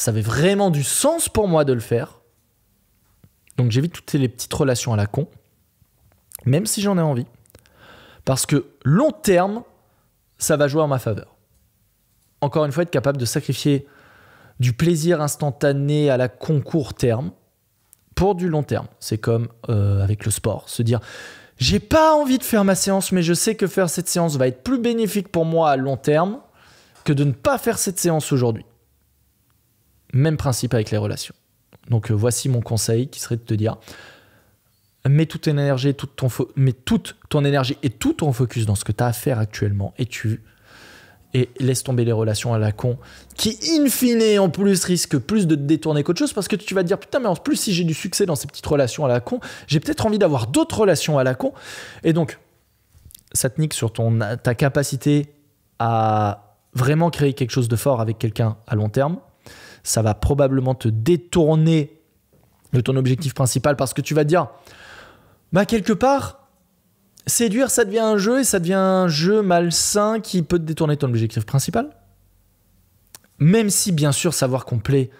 ça avait vraiment du sens pour moi de le faire. Donc j'évite toutes les petites relations à la con, même si j'en ai envie. Parce que long terme, ça va jouer en ma faveur. Encore une fois, être capable de sacrifier du plaisir instantané à la con court terme pour du long terme. C'est comme euh, avec le sport, se dire j'ai pas envie de faire ma séance, mais je sais que faire cette séance va être plus bénéfique pour moi à long terme que de ne pas faire cette séance aujourd'hui. Même principe avec les relations. Donc euh, voici mon conseil qui serait de te dire mets toute ton énergie, et tout ton focus dans ce que tu as à faire actuellement et tu et laisse tomber les relations à la con qui in fine en plus risque plus de te détourner qu'autre chose parce que tu vas te dire putain mais en plus si j'ai du succès dans ces petites relations à la con, j'ai peut-être envie d'avoir d'autres relations à la con et donc ça te nique sur ton ta capacité à vraiment créer quelque chose de fort avec quelqu'un à long terme ça va probablement te détourner de ton objectif principal parce que tu vas te dire, bah quelque part, séduire, ça devient un jeu et ça devient un jeu malsain qui peut te détourner ton objectif principal. Même si, bien sûr, savoir qu'on plaît,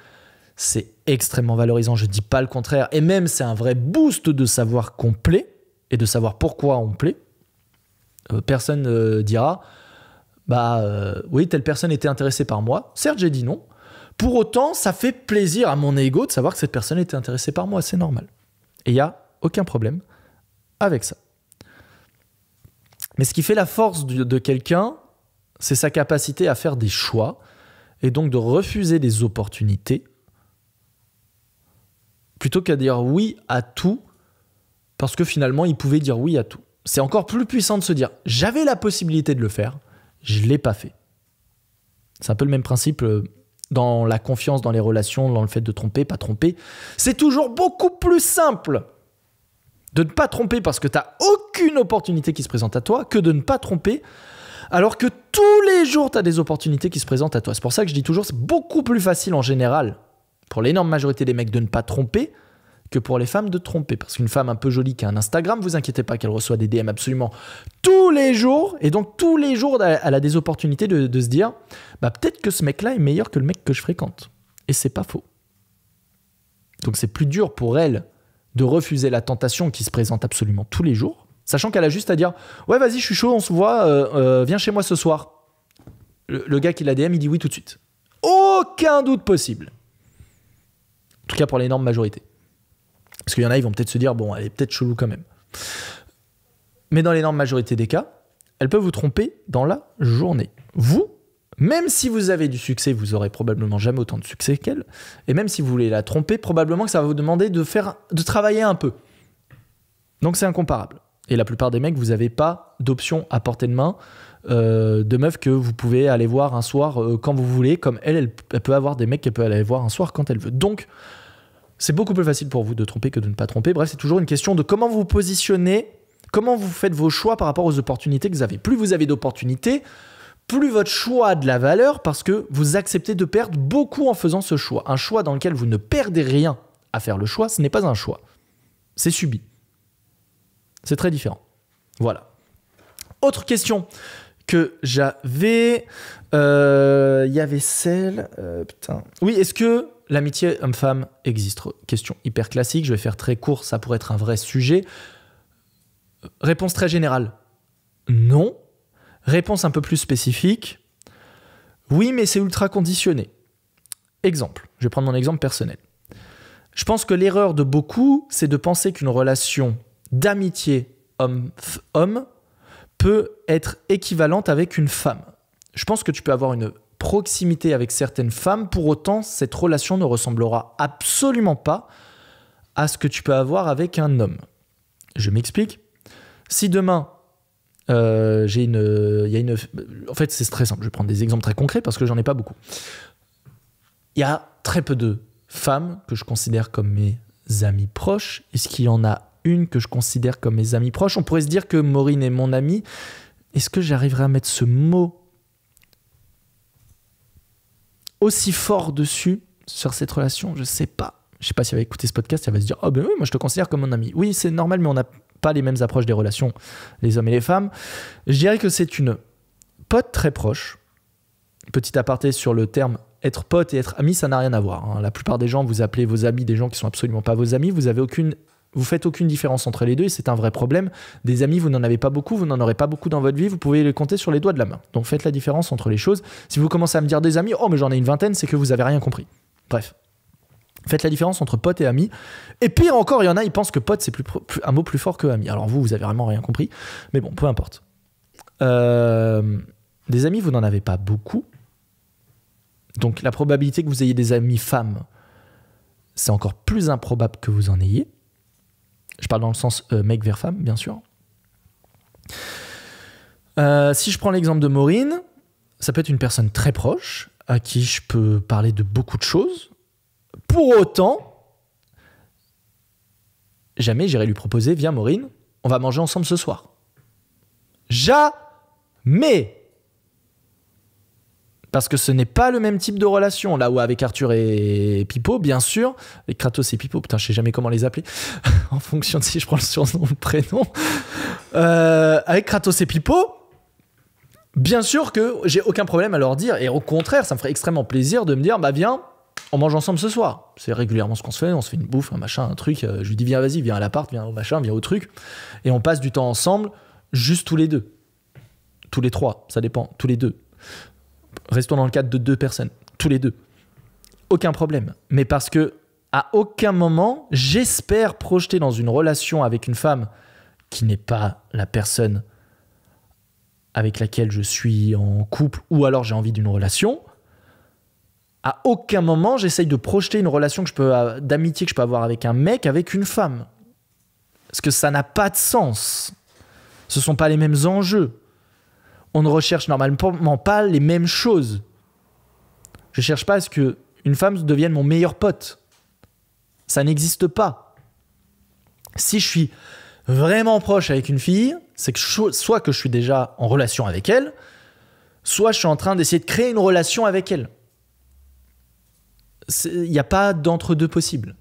c'est extrêmement valorisant, je ne dis pas le contraire, et même c'est un vrai boost de savoir qu'on plaît et de savoir pourquoi on plaît. Euh, personne euh, dira, bah euh, oui, telle personne était intéressée par moi. Certes, j'ai dit non, pour autant, ça fait plaisir à mon ego de savoir que cette personne était intéressée par moi, c'est normal. Et il n'y a aucun problème avec ça. Mais ce qui fait la force de quelqu'un, c'est sa capacité à faire des choix et donc de refuser des opportunités plutôt qu'à dire oui à tout parce que finalement il pouvait dire oui à tout. C'est encore plus puissant de se dire j'avais la possibilité de le faire, je ne l'ai pas fait. C'est un peu le même principe euh, dans la confiance, dans les relations, dans le fait de tromper, pas tromper, c'est toujours beaucoup plus simple de ne pas tromper parce que tu n'as aucune opportunité qui se présente à toi que de ne pas tromper alors que tous les jours tu as des opportunités qui se présentent à toi. C'est pour ça que je dis toujours, c'est beaucoup plus facile en général pour l'énorme majorité des mecs de ne pas tromper que pour les femmes de tromper. Parce qu'une femme un peu jolie qui a un Instagram, vous inquiétez pas qu'elle reçoit des DM absolument tous les jours. Et donc tous les jours, elle a des opportunités de, se dire, bah peut-être que ce mec-là est meilleur que le mec que je fréquente. Et c'est pas faux. Donc c'est plus dur pour elle de refuser la tentation qui se présente absolument tous les jours, sachant qu'elle a juste à dire, ouais vas-y, je suis chaud, on se voit, euh, euh, viens chez moi ce soir. Le, le gars qui l'a DM, il dit oui tout de suite. Aucun doute possible. En tout cas pour l'énorme majorité. Parce qu'il y en a, ils vont peut-être se dire, bon, elle est peut-être chelou quand même. Mais dans l'énorme majorité des cas, elle peut vous tromper dans la journée. Vous, même si vous avez du succès, vous aurez probablement jamais autant de succès qu'elle. Et même si vous voulez la tromper, probablement que ça va vous demander de, faire, de travailler un peu. Donc c'est incomparable. Et la plupart des mecs, vous n'avez pas d'option à portée de main euh, de meuf que vous pouvez aller voir un soir euh, quand vous voulez, comme elle, elle, peut avoir des mecs qu'elle peut aller voir un soir quand elle veut. Donc, c'est beaucoup plus facile pour vous de tromper que de ne pas tromper. Bref, c'est toujours une question de comment vous positionnez, comment vous faites vos choix par rapport aux opportunités que vous avez. Plus vous avez d'opportunités, plus votre choix a de la valeur parce que vous acceptez de perdre beaucoup en faisant ce choix. Un choix dans lequel vous ne perdez rien à faire le choix, ce n'est pas un choix. C'est subi. C'est très différent. Voilà. Autre question que j'avais. Euh, il y avait celle. Euh, putain. Oui, est-ce que L'amitié homme-femme existe. Question hyper classique, je vais faire très court, ça pourrait être un vrai sujet. Réponse très générale, non. Réponse un peu plus spécifique, oui, mais c'est ultra conditionné. Exemple, je vais prendre mon exemple personnel. Je pense que l'erreur de beaucoup, c'est de penser qu'une relation d'amitié homme-homme peut être équivalente avec une femme. Je pense que tu peux avoir une proximité avec certaines femmes. Pour autant, cette relation ne ressemblera absolument pas à ce que tu peux avoir avec un homme. Je m'explique. Si demain, euh, j'ai une, y a une... En fait, c'est très simple. Je vais prendre des exemples très concrets parce que j'en ai pas beaucoup. Il y a très peu de femmes que je considère comme mes amis proches. Est-ce qu'il y en a une que je considère comme mes amis proches On pourrait se dire que Maureen est mon amie. Est-ce que j'arriverai à mettre ce mot aussi fort dessus sur cette relation, je sais pas. Je sais pas si elle va écouter ce podcast, elle va se dire "Oh ben oui, moi je te considère comme mon ami." Oui, c'est normal mais on n'a pas les mêmes approches des relations les hommes et les femmes. Je dirais que c'est une pote très proche. Petit aparté sur le terme être pote et être ami, ça n'a rien à voir. Hein. La plupart des gens, vous appelez vos amis des gens qui sont absolument pas vos amis, vous avez aucune vous faites aucune différence entre les deux et c'est un vrai problème. Des amis, vous n'en avez pas beaucoup, vous n'en aurez pas beaucoup dans votre vie, vous pouvez les compter sur les doigts de la main. Donc faites la différence entre les choses. Si vous commencez à me dire des amis, oh mais j'en ai une vingtaine, c'est que vous avez rien compris. Bref. Faites la différence entre pote et ami. Et pire encore, il y en a, ils pensent que pote, c'est un mot plus fort que ami. Alors vous, vous avez vraiment rien compris. Mais bon, peu importe. Euh, des amis, vous n'en avez pas beaucoup. Donc la probabilité que vous ayez des amis femmes, c'est encore plus improbable que vous en ayez. Je parle dans le sens euh, mec vers femme, bien sûr. Euh, si je prends l'exemple de Maureen, ça peut être une personne très proche à qui je peux parler de beaucoup de choses. Pour autant, jamais j'irai lui proposer Viens, Maureen, on va manger ensemble ce soir. Jamais parce que ce n'est pas le même type de relation. Là où avec Arthur et Pipo, bien sûr, avec Kratos et Pipo, putain, je sais jamais comment les appeler, en fonction de si je prends le surnom ou le prénom. Euh, avec Kratos et Pipo, bien sûr que j'ai aucun problème à leur dire, et au contraire, ça me ferait extrêmement plaisir de me dire, bah viens, on mange ensemble ce soir. C'est régulièrement ce qu'on se fait, on se fait une bouffe, un machin, un truc. Euh, je lui dis, viens, vas-y, viens à l'appart, viens au machin, viens au truc. Et on passe du temps ensemble, juste tous les deux. Tous les trois, ça dépend, tous les deux restons dans le cadre de deux personnes, tous les deux. Aucun problème. Mais parce que à aucun moment, j'espère projeter dans une relation avec une femme qui n'est pas la personne avec laquelle je suis en couple ou alors j'ai envie d'une relation. À aucun moment, j'essaye de projeter une relation que je peux, d'amitié que je peux avoir avec un mec, avec une femme. Parce que ça n'a pas de sens. Ce ne sont pas les mêmes enjeux on ne recherche normalement pas les mêmes choses. Je cherche pas à ce que une femme devienne mon meilleur pote. Ça n'existe pas. Si je suis vraiment proche avec une fille, c'est que soit que je suis déjà en relation avec elle, soit je suis en train d'essayer de créer une relation avec elle. Il n'y a pas d'entre-deux possible.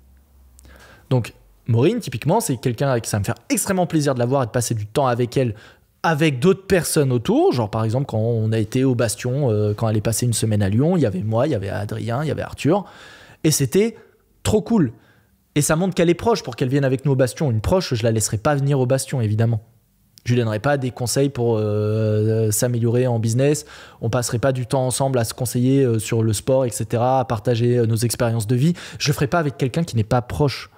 Donc, Maureen, typiquement, c'est quelqu'un avec qui ça me fait extrêmement plaisir de la voir et de passer du temps avec elle avec d'autres personnes autour, genre par exemple quand on a été au Bastion, euh, quand elle est passée une semaine à Lyon, il y avait moi, il y avait Adrien, il y avait Arthur, et c'était trop cool. Et ça montre qu'elle est proche pour qu'elle vienne avec nous au Bastion. Une proche, je la laisserai pas venir au Bastion, évidemment. Je lui donnerai pas des conseils pour euh, euh, s'améliorer en business. On passerait pas du temps ensemble à se conseiller sur le sport, etc., à partager nos expériences de vie. Je le ferai pas avec quelqu'un qui n'est pas proche.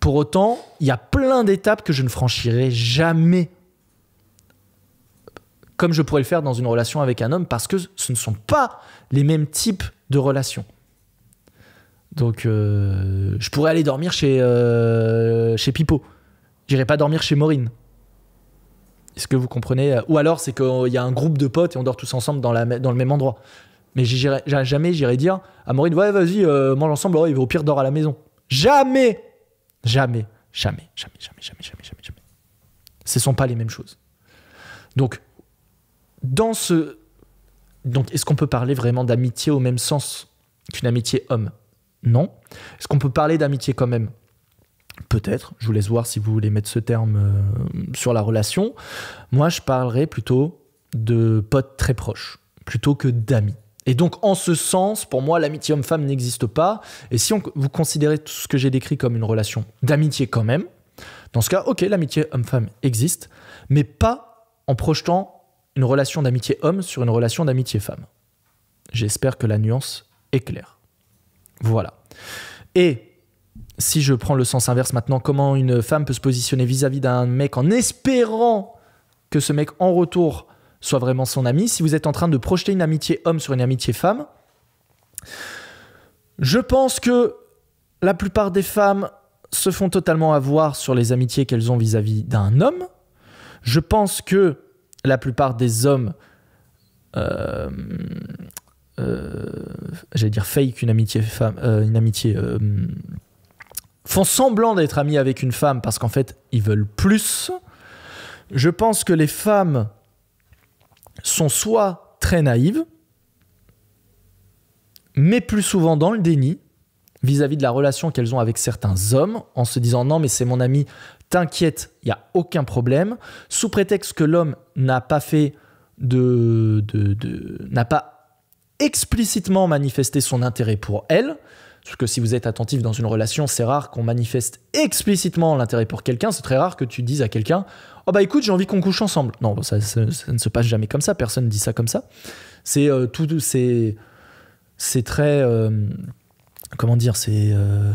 Pour autant, il y a plein d'étapes que je ne franchirai jamais comme je pourrais le faire dans une relation avec un homme, parce que ce ne sont pas les mêmes types de relations. Donc, euh, je pourrais aller dormir chez, euh, chez Pipo. J'irai pas dormir chez Maureen. Est-ce que vous comprenez Ou alors, c'est qu'il y a un groupe de potes et on dort tous ensemble dans, la, dans le même endroit. Mais jamais j'irai dire à Maureen, ouais, vas-y, euh, mange ensemble, il va au pire dort à la maison. Jamais Jamais, jamais, jamais, jamais, jamais, jamais, jamais. Ce ne sont pas les mêmes choses. Donc, dans ce. Donc, est-ce qu'on peut parler vraiment d'amitié au même sens qu'une amitié homme Non. Est-ce qu'on peut parler d'amitié quand même Peut-être. Je vous laisse voir si vous voulez mettre ce terme euh, sur la relation. Moi, je parlerai plutôt de potes très proches, plutôt que d'amis. Et donc, en ce sens, pour moi, l'amitié homme-femme n'existe pas. Et si on, vous considérez tout ce que j'ai décrit comme une relation d'amitié quand même, dans ce cas, ok, l'amitié homme-femme existe, mais pas en projetant une relation d'amitié homme sur une relation d'amitié femme. J'espère que la nuance est claire. Voilà. Et si je prends le sens inverse maintenant, comment une femme peut se positionner vis-à-vis d'un mec en espérant que ce mec en retour soit vraiment son ami Si vous êtes en train de projeter une amitié homme sur une amitié femme, je pense que la plupart des femmes se font totalement avoir sur les amitiés qu'elles ont vis-à-vis d'un homme. Je pense que la plupart des hommes, euh, euh, dire fake une amitié euh, une amitié, font semblant d'être amis avec une femme parce qu'en fait ils veulent plus. Je pense que les femmes sont soit très naïves, mais plus souvent dans le déni vis-à-vis -vis de la relation qu'elles ont avec certains hommes en se disant non mais c'est mon ami t'inquiète, il n'y a aucun problème, sous prétexte que l'homme n'a pas fait de, n'a pas explicitement manifesté son intérêt pour elle, parce que si vous êtes attentif dans une relation, c'est rare qu'on manifeste explicitement l'intérêt pour quelqu'un. C'est très rare que tu dises à quelqu'un Oh bah écoute, j'ai envie qu'on couche ensemble. Non, ça, ne se passe jamais comme ça. Personne ne dit ça comme ça. C'est euh, tout. C'est, c'est très. Euh, comment dire C'est. Euh,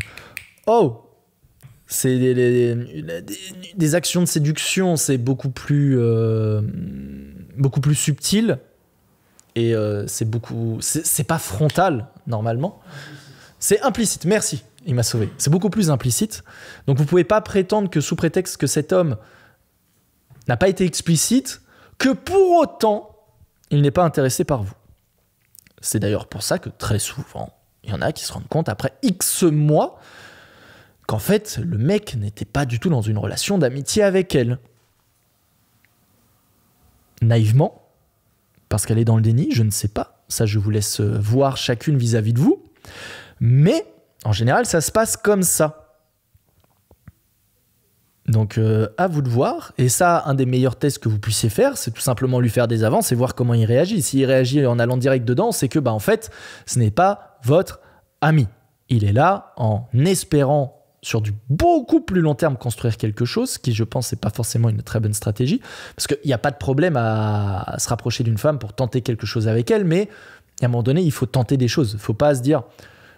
oh c'est des, actions de séduction, c'est beaucoup plus euh, beaucoup plus subtil et euh, c'est beaucoup c'est pas frontal normalement. C'est implicite. Merci, il m'a sauvé. C'est beaucoup plus implicite. Donc vous pouvez pas prétendre que sous prétexte que cet homme n'a pas été explicite, que pour autant il n'est pas intéressé par vous. C'est d'ailleurs pour ça que très souvent il y en a qui se rendent compte après X mois qu'en fait, le mec n'était pas du tout dans une relation d'amitié avec elle. Naïvement, parce qu'elle est dans le déni, je ne sais pas. Ça, je vous laisse euh, voir chacune vis-à-vis de vous. Mais, en général, ça se passe comme ça. Donc euh, à vous de voir. Et ça, un des meilleurs tests que vous puissiez faire, c'est tout simplement lui faire des avances et voir comment il réagit. S'il réagit en allant direct dedans, c'est que bah en fait, ce n'est pas votre ami. Il est là en espérant sur du beaucoup plus long terme construire quelque chose, qui je pense n'est pas forcément une très bonne stratégie, parce qu'il n'y a pas de problème à se rapprocher d'une femme pour tenter quelque chose avec elle, mais à un moment donné, il faut tenter des choses. Il ne faut pas se dire,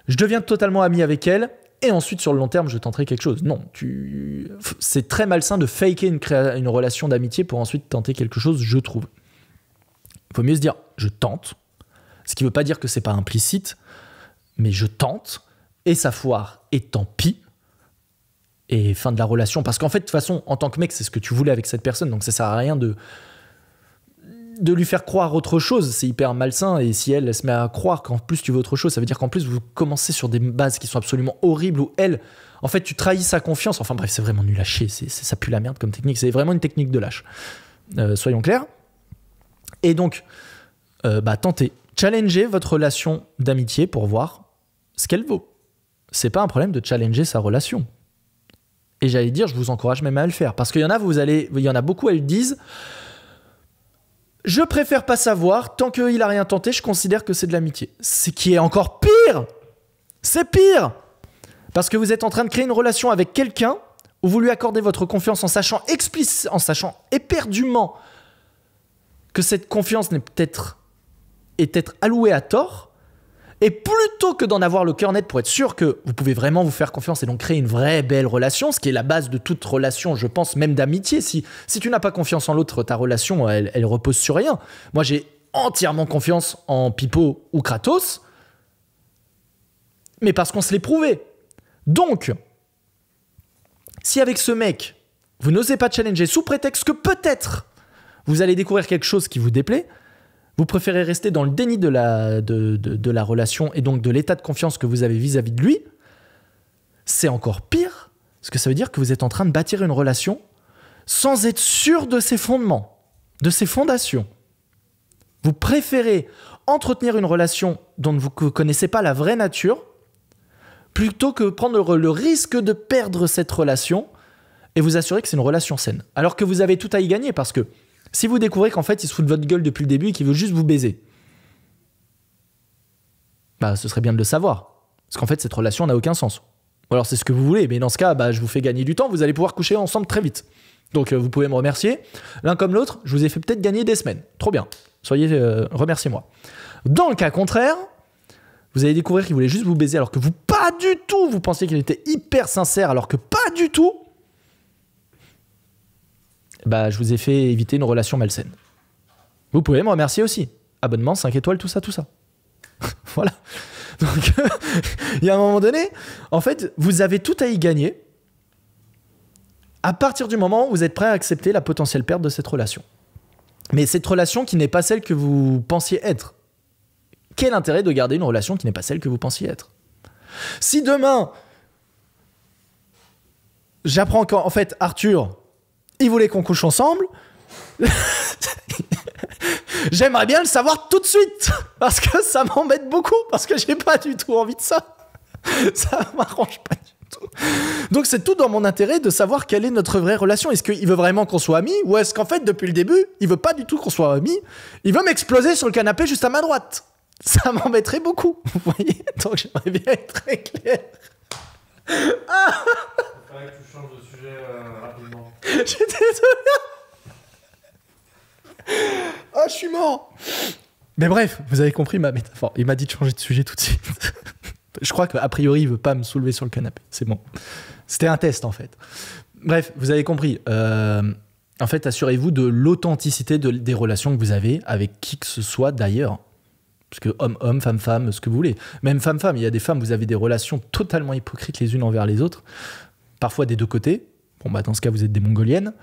je deviens totalement ami avec elle, et ensuite sur le long terme, je tenterai quelque chose. Non, tu... c'est très malsain de faker une, relation d'amitié pour ensuite tenter quelque chose, je trouve. Il vaut mieux se dire, je tente, ce qui ne veut pas dire que c'est pas implicite, mais je tente, et ça foire, et tant pis et fin de la relation. Parce qu'en fait, de toute façon, en tant que mec, c'est ce que tu voulais avec cette personne, donc ça sert à rien de de lui faire croire autre chose, c'est hyper malsain. Et si elle, elle se met à croire qu'en plus tu veux autre chose, ça veut dire qu'en plus vous commencez sur des bases qui sont absolument horribles Ou elle, en fait, tu trahis sa confiance. Enfin bref, c'est vraiment nul à chier. C'est, ça pue la merde comme technique. C'est vraiment une technique de lâche. Euh, soyons clairs. Et donc, euh, bah, tentez, challengez votre relation d'amitié pour voir ce qu'elle vaut. C'est pas un problème de challenger sa relation. Et j'allais dire, je vous encourage même à le faire. Parce qu'il y en a, vous allez, il y en a beaucoup, elles disent, je préfère pas savoir, tant qu'il a rien tenté, je considère que c'est de l'amitié. Ce qui est encore pire C'est pire Parce que vous êtes en train de créer une relation avec quelqu'un où vous lui accordez votre confiance en sachant explic en sachant éperdument que cette confiance n'est peut-être est peut-être allouée à tort et plutôt que d'en avoir le cœur net pour être sûr que vous pouvez vraiment vous faire confiance et donc créer une vraie belle relation, ce qui est la base de toute relation, je pense, même d'amitié. Si, si tu n'as pas confiance en l'autre, ta relation, elle, repose sur rien. Moi, j'ai entièrement confiance en Pipo ou Kratos, mais parce qu'on se l'est prouvé. Donc, si avec ce mec, vous n'osez pas challenger sous prétexte que peut-être vous allez découvrir quelque chose qui vous déplaît, vous préférez rester dans le déni de la, de, la relation et donc de l'état de confiance que vous avez vis-à-vis de lui. C'est encore pire, parce que ça veut dire que vous êtes en train de bâtir une relation sans être sûr de ses fondements, de ses fondations. Vous préférez entretenir une relation dont vous ne connaissez pas la vraie nature plutôt que prendre le risque de perdre cette relation et vous assurer que c'est une relation saine. Alors que vous avez tout à y gagner parce que si vous découvrez qu'en fait, il se fout de votre gueule depuis le début et qu'il veut juste vous baiser, bah, ce serait bien de le savoir. Parce qu'en fait, cette relation n'a aucun sens. Ou alors, c'est ce que vous voulez, mais dans ce cas, bah, je vous fais gagner du temps, vous allez pouvoir coucher ensemble très vite. Donc, euh, vous pouvez me remercier. L'un comme l'autre, je vous ai fait peut-être gagner des semaines. Trop bien. Soyez, euh, remerciez-moi. Dans le cas contraire, vous allez découvrir qu'il voulait juste vous baiser alors que vous, pas du tout, vous pensiez qu'il était hyper sincère alors que pas du tout. Bah, je vous ai fait éviter une relation malsaine. Vous pouvez me remercier aussi. Abonnement, 5 étoiles, tout ça, tout ça. voilà. Donc, il y a un moment donné, en fait, vous avez tout à y gagner à partir du moment où vous êtes prêt à accepter la potentielle perte de cette relation. Mais cette relation qui n'est pas celle que vous pensiez être. Quel intérêt de garder une relation qui n'est pas celle que vous pensiez être Si demain, j'apprends qu'en fait, Arthur, il voulait qu'on couche ensemble. J'aimerais bien le savoir tout de suite parce que ça m'embête beaucoup parce que j'ai pas du tout envie de ça. Ça m'arrange pas du tout. Donc c'est tout dans mon intérêt de savoir quelle est notre vraie relation. Est-ce qu'il veut vraiment qu'on soit amis ou est-ce qu'en fait depuis le début il veut pas du tout qu'on soit amis Il veut m'exploser sur le canapé juste à ma droite. Ça m'embêterait beaucoup, vous voyez. Donc j'aimerais bien être très clair. que tu changes de sujet euh, rapidement. J'étais Ah, je suis mort. Mais bref, vous avez compris ma métaphore. Il m'a dit de changer de sujet tout de suite. je crois qu'a priori, il veut pas me soulever sur le canapé. C'est bon. C'était un test, en fait. Bref, vous avez compris. Euh, en fait, assurez-vous de l'authenticité des relations que vous avez avec qui que ce soit d'ailleurs. Parce que homme-homme, femme-femme, ce que vous voulez. Même femme-femme, il y a des femmes, vous avez des relations totalement hypocrites les unes envers les autres, parfois des deux côtés. Bon, bah, dans ce cas, vous êtes des mongoliennes.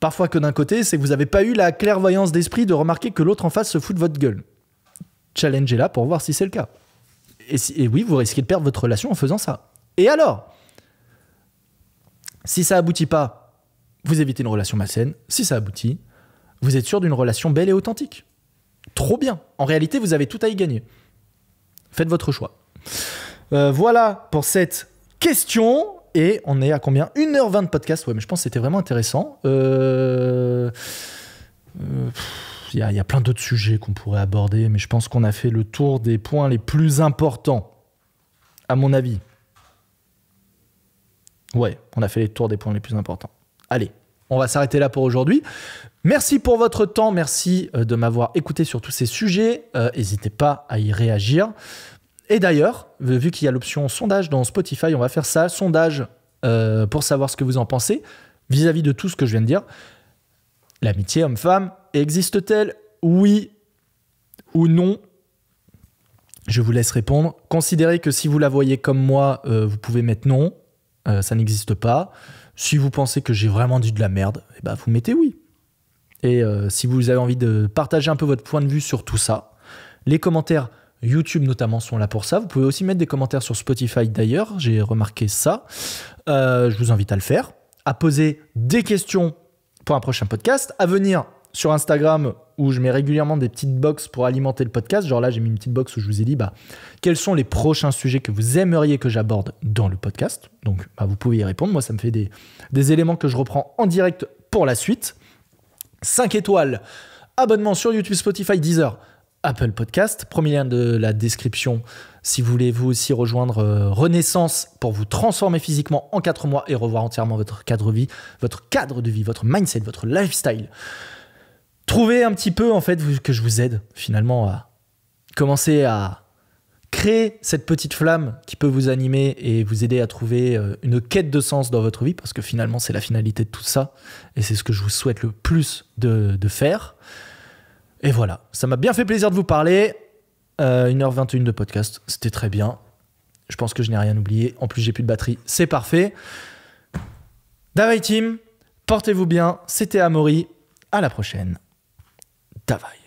Parfois que d'un côté, c'est que vous n'avez pas eu la clairvoyance d'esprit de remarquer que l'autre en face se fout de votre gueule. Challengez-la pour voir si c'est le cas. Et, oui, vous risquez de perdre votre relation en faisant ça. Et alors Si ça aboutit pas, vous évitez une relation malsaine. Si ça aboutit, vous êtes sûr d'une relation belle et authentique. Trop bien. En réalité, vous avez tout à y gagner. Faites votre choix. Euh, voilà pour cette question. Et on est à combien 1h20 de podcast. Ouais, mais je pense que c'était vraiment intéressant. il euh, euh, y, a, plein d'autres sujets qu'on pourrait aborder, mais je pense qu'on a fait le tour des points les plus importants, à mon avis. Ouais, on a fait le tour des points les plus importants. Allez, on va s'arrêter là pour aujourd'hui. Merci pour votre temps, merci euh, de m'avoir écouté sur tous ces sujets. N'hésitez pas à y réagir. Et d'ailleurs, vu qu'il y a l'option sondage dans Spotify, on va faire ça, sondage euh, pour savoir ce que vous en pensez vis-à-vis de tout ce que je viens de dire. L'amitié homme-femme existe-t-elle Oui ou non Je vous laisse répondre. Considérez que si vous la voyez comme moi, euh, vous pouvez mettre non. Euh, ça n'existe pas. Si vous pensez que j'ai vraiment dit de la merde, eh ben, vous mettez oui. Et si vous avez envie de partager un peu votre point de vue sur tout ça, les commentaires YouTube notamment sont là pour ça. Vous pouvez aussi mettre des commentaires sur Spotify d'ailleurs, j'ai remarqué ça. Euh, je vous invite à le faire, à poser des questions pour un prochain podcast, à venir sur Instagram où je mets régulièrement des petites boxes pour alimenter le podcast. Genre là, j'ai mis une petite box où je vous ai dit bah, quels sont les prochains sujets que vous aimeriez que j'aborde dans le podcast. Donc bah, vous pouvez y répondre. Moi, ça me fait des, des éléments que je reprends en direct pour la suite. 5 étoiles, abonnement sur YouTube, Spotify, Deezer. Apple Podcast. Premier lien de la description si vous voulez vous aussi rejoindre euh, Renaissance pour vous transformer physiquement en 4 mois et revoir entièrement votre cadre de vie, votre cadre de vie, votre mindset, votre lifestyle. Trouvez un petit peu en fait que je vous aide finalement à commencer à créer cette petite flamme qui peut vous animer et vous aider à trouver euh, une quête de sens dans votre vie parce que finalement c'est la finalité de tout ça et c'est ce que je vous souhaite le plus de faire. Et voilà, ça m'a bien fait plaisir de vous parler. 1h21 euh, de podcast, c'était très bien. Je pense que je n'ai rien oublié. En plus, j'ai plus de batterie, c'est parfait. Davai Team, portez-vous bien. C'était Amaury. À la prochaine. Davai.